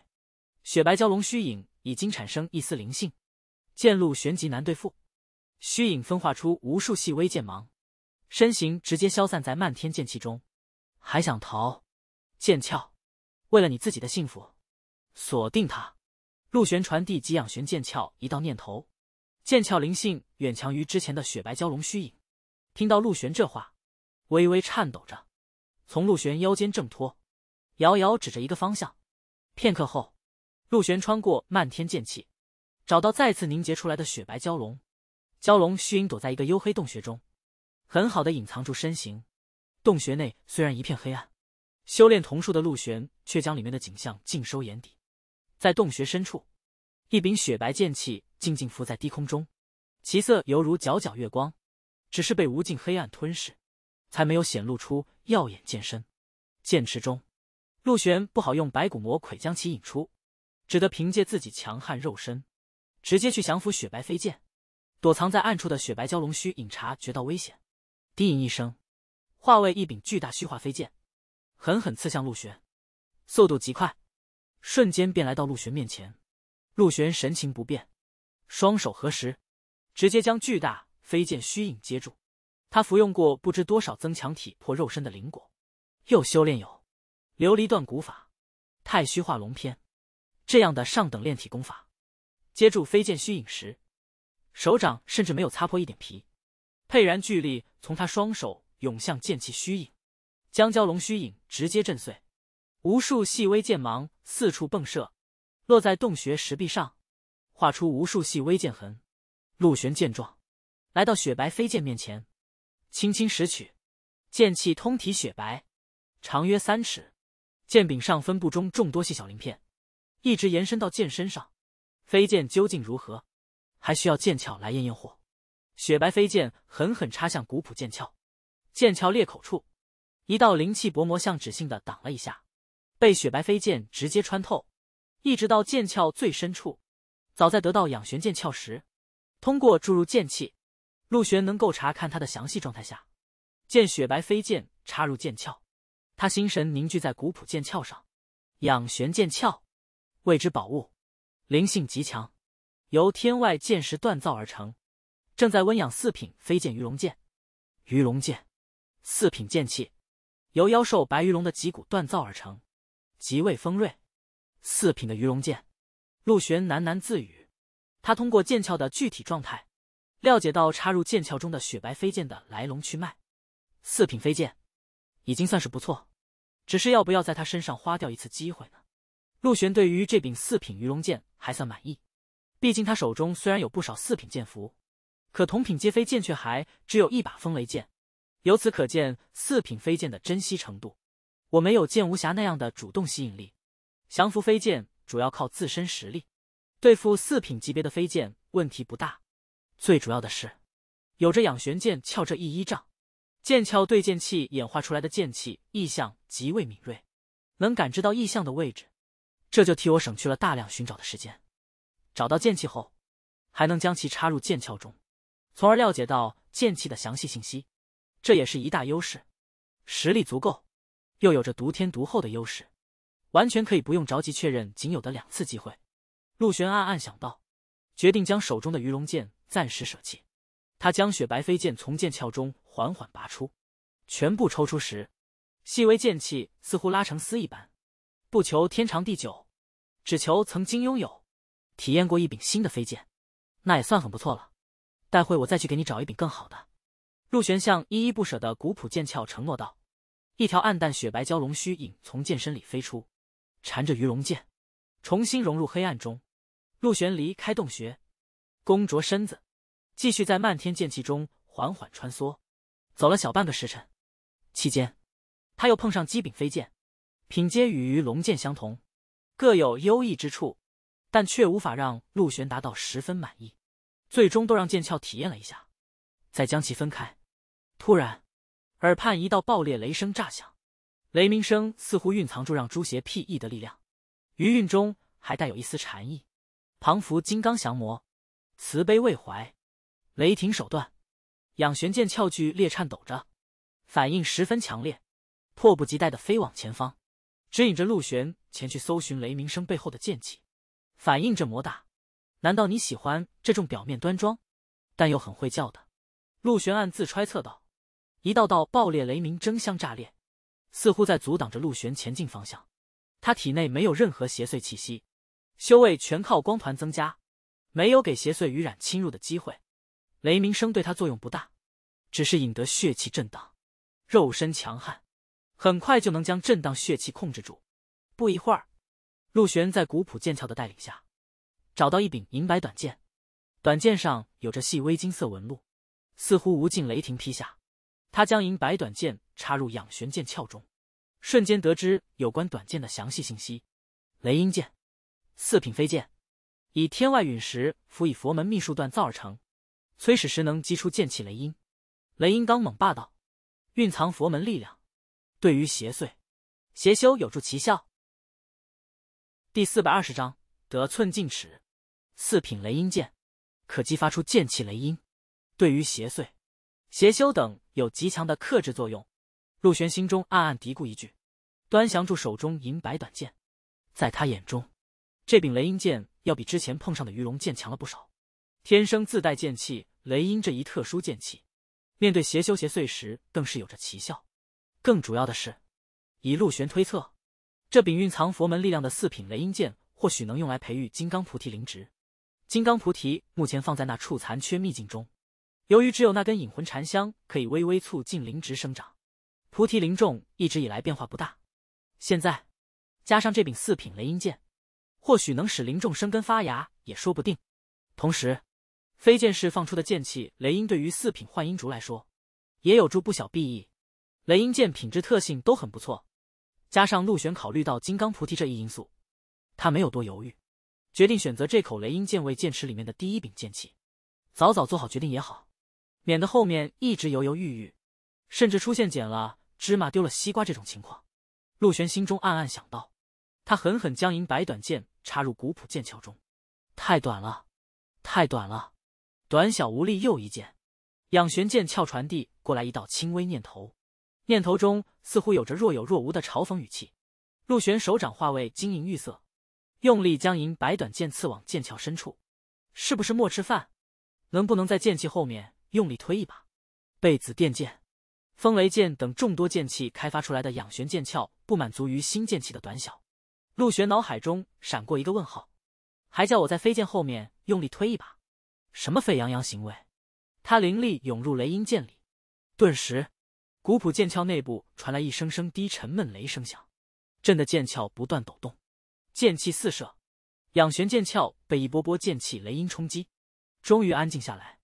雪白蛟龙虚影已经产生一丝灵性，剑路玄极难对付。虚影分化出无数细微剑芒。身形直接消散在漫天剑气中，还想逃？剑鞘，为了你自己的幸福，锁定他！陆玄传递给养玄剑鞘一道念头。剑鞘灵性远强于之前的雪白蛟龙虚影。听到陆玄这话，微微颤抖着，从陆玄腰间挣脱，遥遥指着一个方向。片刻后，陆玄穿过漫天剑气，找到再次凝结出来的雪白蛟龙。蛟龙虚影躲在一个幽黑洞穴中。很好的隐藏住身形，洞穴内虽然一片黑暗，修炼瞳术的陆玄却将里面的景象尽收眼底。在洞穴深处，一柄雪白剑气静静浮在低空中，其色犹如皎皎月光，只是被无尽黑暗吞噬，才没有显露出耀眼剑身。剑池中，陆玄不好用白骨魔魁将其引出，只得凭借自己强悍肉身，直接去降服雪白飞剑。躲藏在暗处的雪白蛟龙须隐察觉到危险。低吟一声，化为一柄巨大虚化飞剑，狠狠刺向陆玄，速度极快，瞬间便来到陆玄面前。陆玄神情不变，双手合十，直接将巨大飞剑虚影接住。他服用过不知多少增强体魄肉身的灵果，又修炼有琉璃断骨法、太虚化龙篇这样的上等炼体功法，接住飞剑虚影时，手掌甚至没有擦破一点皮。沛然巨力从他双手涌向剑气虚影，将蛟龙虚影直接震碎。无数细微剑芒四处迸射，落在洞穴石壁上，画出无数细微剑痕。陆玄见状，来到雪白飞剑面前，轻轻拾取。剑气通体雪白，长约三尺，剑柄上分布中众多细小鳞片，一直延伸到剑身上。飞剑究竟如何，还需要剑鞘来验验货。雪白飞剑狠狠插向古朴剑鞘，剑鞘裂口处，一道灵气薄膜像纸性的挡了一下，被雪白飞剑直接穿透，一直到剑鞘最深处。早在得到养玄剑鞘时，通过注入剑气，陆玄能够查看它的详细状态。下见雪白飞剑插入剑鞘，他心神凝聚在古朴剑鞘上。养玄剑鞘，未知宝物，灵性极强，由天外剑石锻造而成。正在温养四品飞剑鱼龙剑，鱼龙剑，四品剑气，由妖兽白鱼龙的脊骨锻造而成，极为锋锐。四品的鱼龙剑，陆玄喃喃自语。他通过剑鞘的具体状态，了解到插入剑鞘中的雪白飞剑的来龙去脉。四品飞剑，已经算是不错。只是要不要在他身上花掉一次机会呢？陆玄对于这柄四品鱼龙剑还算满意，毕竟他手中虽然有不少四品剑符。可同品皆飞剑，却还只有一把风雷剑，由此可见四品飞剑的珍惜程度。我没有剑无暇那样的主动吸引力，降服飞剑主要靠自身实力。对付四品级别的飞剑问题不大，最主要的是有着养玄剑鞘这一依仗，剑鞘对剑气演化出来的剑气意象极为敏锐，能感知到意象的位置，这就替我省去了大量寻找的时间。找到剑气后，还能将其插入剑鞘中。从而了解到剑气的详细信息，这也是一大优势。实力足够，又有着独天独厚的优势，完全可以不用着急确认仅有的两次机会。陆玄暗暗想到，决定将手中的鱼龙剑暂时舍弃。他将雪白飞剑从剑鞘中缓缓拔出，全部抽出时，细微剑气似乎拉成丝一般。不求天长地久，只求曾经拥有，体验过一柄新的飞剑，那也算很不错了。待会我再去给你找一柄更好的，陆玄向依依不舍的古朴剑鞘承诺道。一条暗淡雪白蛟龙虚影从剑身里飞出，缠着鱼龙剑，重新融入黑暗中。陆玄离开洞穴，弓着身子，继续在漫天剑气中缓缓穿梭。走了小半个时辰，期间他又碰上机柄飞剑，品阶与鱼龙剑相同，各有优异之处，但却无法让陆玄达到十分满意。最终都让剑鞘体验了一下，再将其分开。突然，耳畔一道爆裂雷声炸响，雷鸣声似乎蕴藏住让朱邪辟易的力量，余韵中还带有一丝禅意。庞福金刚降魔，慈悲为怀，雷霆手段，养玄剑鞘剧烈颤抖着，反应十分强烈，迫不及待的飞往前方，指引着陆玄前去搜寻雷鸣声背后的剑气，反应这魔大。难道你喜欢这种表面端庄，但又很会叫的？陆玄暗自揣测道。一道道爆裂雷鸣争相炸裂，似乎在阻挡着陆玄前进方向。他体内没有任何邪祟气息，修为全靠光团增加，没有给邪祟余染侵入的机会。雷鸣声对他作用不大，只是引得血气震荡。肉身强悍，很快就能将震荡血气控制住。不一会儿，陆玄在古朴剑鞘的带领下。找到一柄银白短剑，短剑上有着细微金色纹路，似乎无尽雷霆劈下。他将银白短剑插入养玄剑鞘中，瞬间得知有关短剑的详细信息。雷音剑，四品飞剑，以天外陨石辅以佛门秘术锻造而成，催使时能击出剑气雷音。雷音刚猛霸道，蕴藏佛门力量，对于邪祟、邪修有助奇效。第四百二十章，得寸进尺。四品雷音剑，可激发出剑气雷音，对于邪祟、邪修等有极强的克制作用。陆玄心中暗暗嘀咕一句，端详住手中银白短剑，在他眼中，这柄雷音剑要比之前碰上的鱼龙剑强了不少。天生自带剑气雷音这一特殊剑气，面对邪修邪祟时更是有着奇效。更主要的是，以陆玄推测，这柄蕴藏佛门力量的四品雷音剑，或许能用来培育金刚菩提灵植。金刚菩提目前放在那处残缺秘境中，由于只有那根引魂禅香可以微微促进灵植生长，菩提灵种一直以来变化不大。现在加上这柄四品雷音剑，或许能使灵种生根发芽也说不定。同时，飞剑士放出的剑气雷音对于四品幻音竹来说，也有助不小裨益。雷音剑品质特性都很不错，加上陆玄考虑到金刚菩提这一因素，他没有多犹豫。决定选择这口雷音剑为剑池里面的第一柄剑器，早早做好决定也好，免得后面一直犹犹豫豫，甚至出现捡了芝麻丢了西瓜这种情况。陆玄心中暗暗想到，他狠狠将银白短剑插入古朴剑鞘中，太短了，太短了，短小无力又一剑。养玄剑鞘传递过来一道轻微念头，念头中似乎有着若有若无的嘲讽语气。陆玄手掌化为晶莹玉色。用力将银白短剑刺往剑鞘深处，是不是莫吃饭？能不能在剑气后面用力推一把？被子电剑、风雷剑等众多剑气开发出来的养玄剑鞘不满足于新剑气的短小。陆玄脑海中闪过一个问号，还叫我在飞剑后面用力推一把，什么沸羊羊行为？他灵力涌入雷音剑里，顿时，古朴剑鞘内部传来一声声低沉闷雷声响，震得剑鞘不断抖动。剑气四射，养玄剑鞘被一波波剑气雷音冲击，终于安静下来。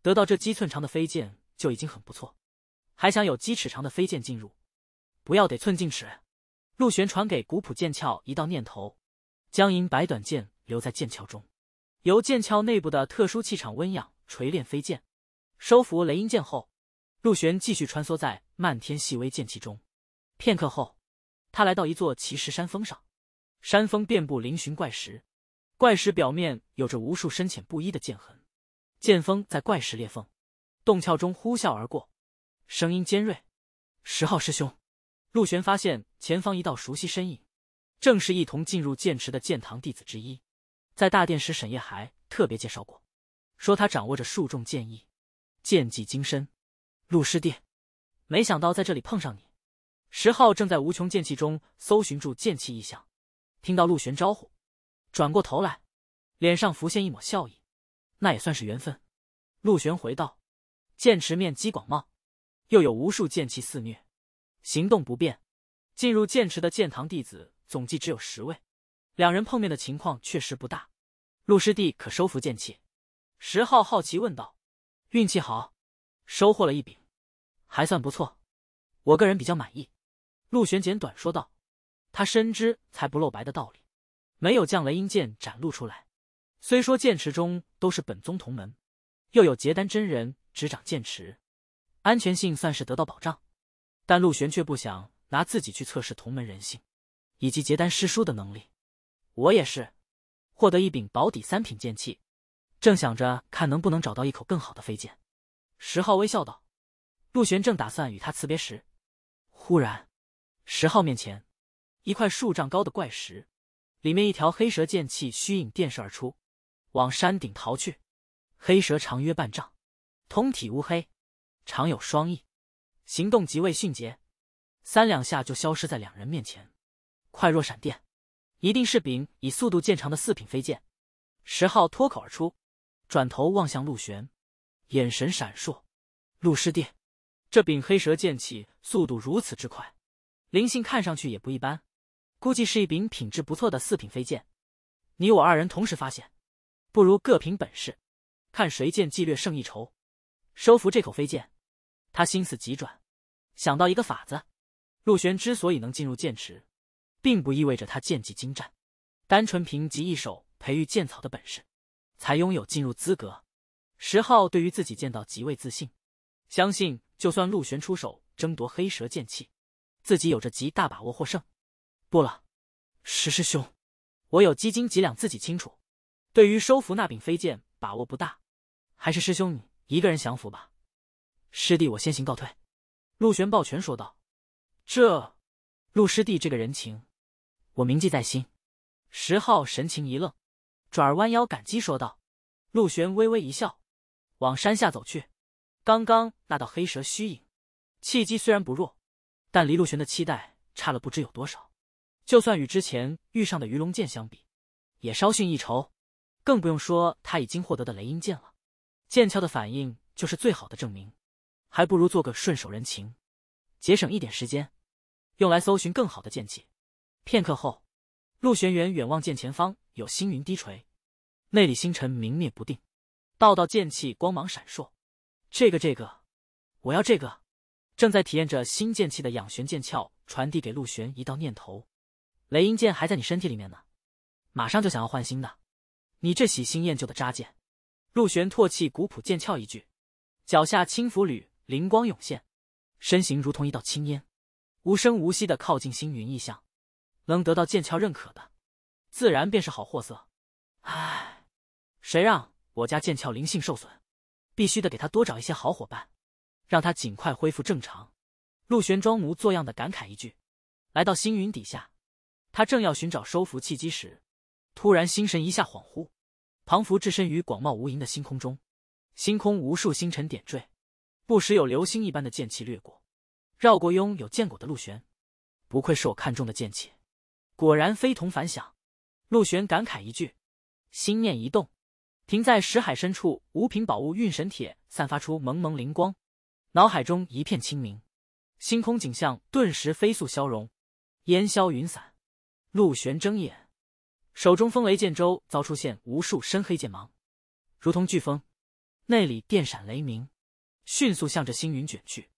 得到这七寸长的飞剑就已经很不错，还想有七尺长的飞剑进入，不要得寸进尺。陆玄传给古朴剑鞘一道念头，将银白短剑留在剑鞘中，由剑鞘内部的特殊气场温养锤炼飞剑。收服雷音剑后，陆玄继续穿梭在漫天细微剑气中。片刻后，他来到一座奇石山峰上。山峰遍布嶙峋怪石，怪石表面有着无数深浅不一的剑痕，剑锋在怪石裂缝、洞窍中呼啸而过，声音尖锐。十号师兄，陆玄发现前方一道熟悉身影，正是一同进入剑池的剑堂弟子之一，在大殿时沈夜还特别介绍过，说他掌握着数重剑意，剑技精深。陆师弟，没想到在这里碰上你。十号正在无穷剑气中搜寻住剑气异象。听到陆玄招呼，转过头来，脸上浮现一抹笑意，那也算是缘分。陆玄回道：“剑池面积广袤，又有无数剑气肆虐，行动不便。进入剑池的剑堂弟子总计只有十位，两人碰面的情况确实不大。”陆师弟可收服剑气？石浩好奇问道。“运气好，收获了一柄，还算不错，我个人比较满意。”陆玄简短说道。他深知“才不露白”的道理，没有将雷音剑展露出来。虽说剑池中都是本宗同门，又有结丹真人执掌剑池，安全性算是得到保障，但陆玄却不想拿自己去测试同门人性，以及结丹师叔的能力。我也是，获得一柄保底三品剑器，正想着看能不能找到一口更好的飞剑。石昊微笑道：“陆玄正打算与他辞别时，忽然，石昊面前。”一块数丈高的怪石，里面一条黑蛇剑气虚影电射而出，往山顶逃去。黑蛇长约半丈，通体乌黑，长有双翼，行动极为迅捷，三两下就消失在两人面前，快若闪电。一定是柄以速度见长的四品飞剑。石昊脱口而出，转头望向陆玄，眼神闪烁。陆师弟，这柄黑蛇剑气速度如此之快，灵性看上去也不一般。估计是一柄品质不错的四品飞剑，你我二人同时发现，不如各凭本事，看谁剑技略胜一筹，收服这口飞剑。他心思急转，想到一个法子。陆玄之所以能进入剑池，并不意味着他剑技精湛，单纯凭集一手培育剑草的本事，才拥有进入资格。石浩对于自己剑道极为自信，相信就算陆玄出手争夺黑蛇剑气，自己有着极大把握获胜。不了，石师兄，我有几斤几两自己清楚。对于收服那柄飞剑，把握不大，还是师兄你一个人降服吧。师弟，我先行告退。”陆玄抱拳说道。“这，陆师弟这个人情，我铭记在心。”石浩神情一愣，转而弯腰感激说道。陆玄微微一笑，往山下走去。刚刚那道黑蛇虚影，契机虽然不弱，但离陆玄的期待差了不知有多少。就算与之前遇上的鱼龙剑相比，也稍逊一筹，更不用说他已经获得的雷音剑了。剑鞘的反应就是最好的证明。还不如做个顺手人情，节省一点时间，用来搜寻更好的剑气。片刻后，陆玄远远望见前方有星云低垂，内里星辰明灭不定，道道剑气光芒闪烁。这个，这个，我要这个。正在体验着新剑气的养玄剑鞘传递给陆玄一道念头。雷音剑还在你身体里面呢，马上就想要换新的，你这喜新厌旧的渣剑！陆玄唾弃古朴剑鞘一句，脚下轻浮履，灵光涌现，身形如同一道青烟，无声无息的靠近星云异象。能得到剑鞘认可的，自然便是好货色。唉，谁让我家剑鞘灵性受损，必须得给他多找一些好伙伴，让他尽快恢复正常。陆玄装模作样的感慨一句，来到星云底下。他正要寻找收服契机时，突然心神一下恍惚，庞福置身于广袤无垠的星空中，星空无数星辰点缀，不时有流星一般的剑气掠过。绕过拥有剑果的陆玄，不愧是我看中的剑气，果然非同凡响。陆玄感慨一句，心念一动，停在石海深处五品宝物运神铁散发出蒙蒙灵光，脑海中一片清明，星空景象顿时飞速消融，烟消云散。陆玄睁眼，手中风雷剑周遭出现无数深黑剑芒，如同飓风，内里电闪雷鸣，迅速向着星云卷去。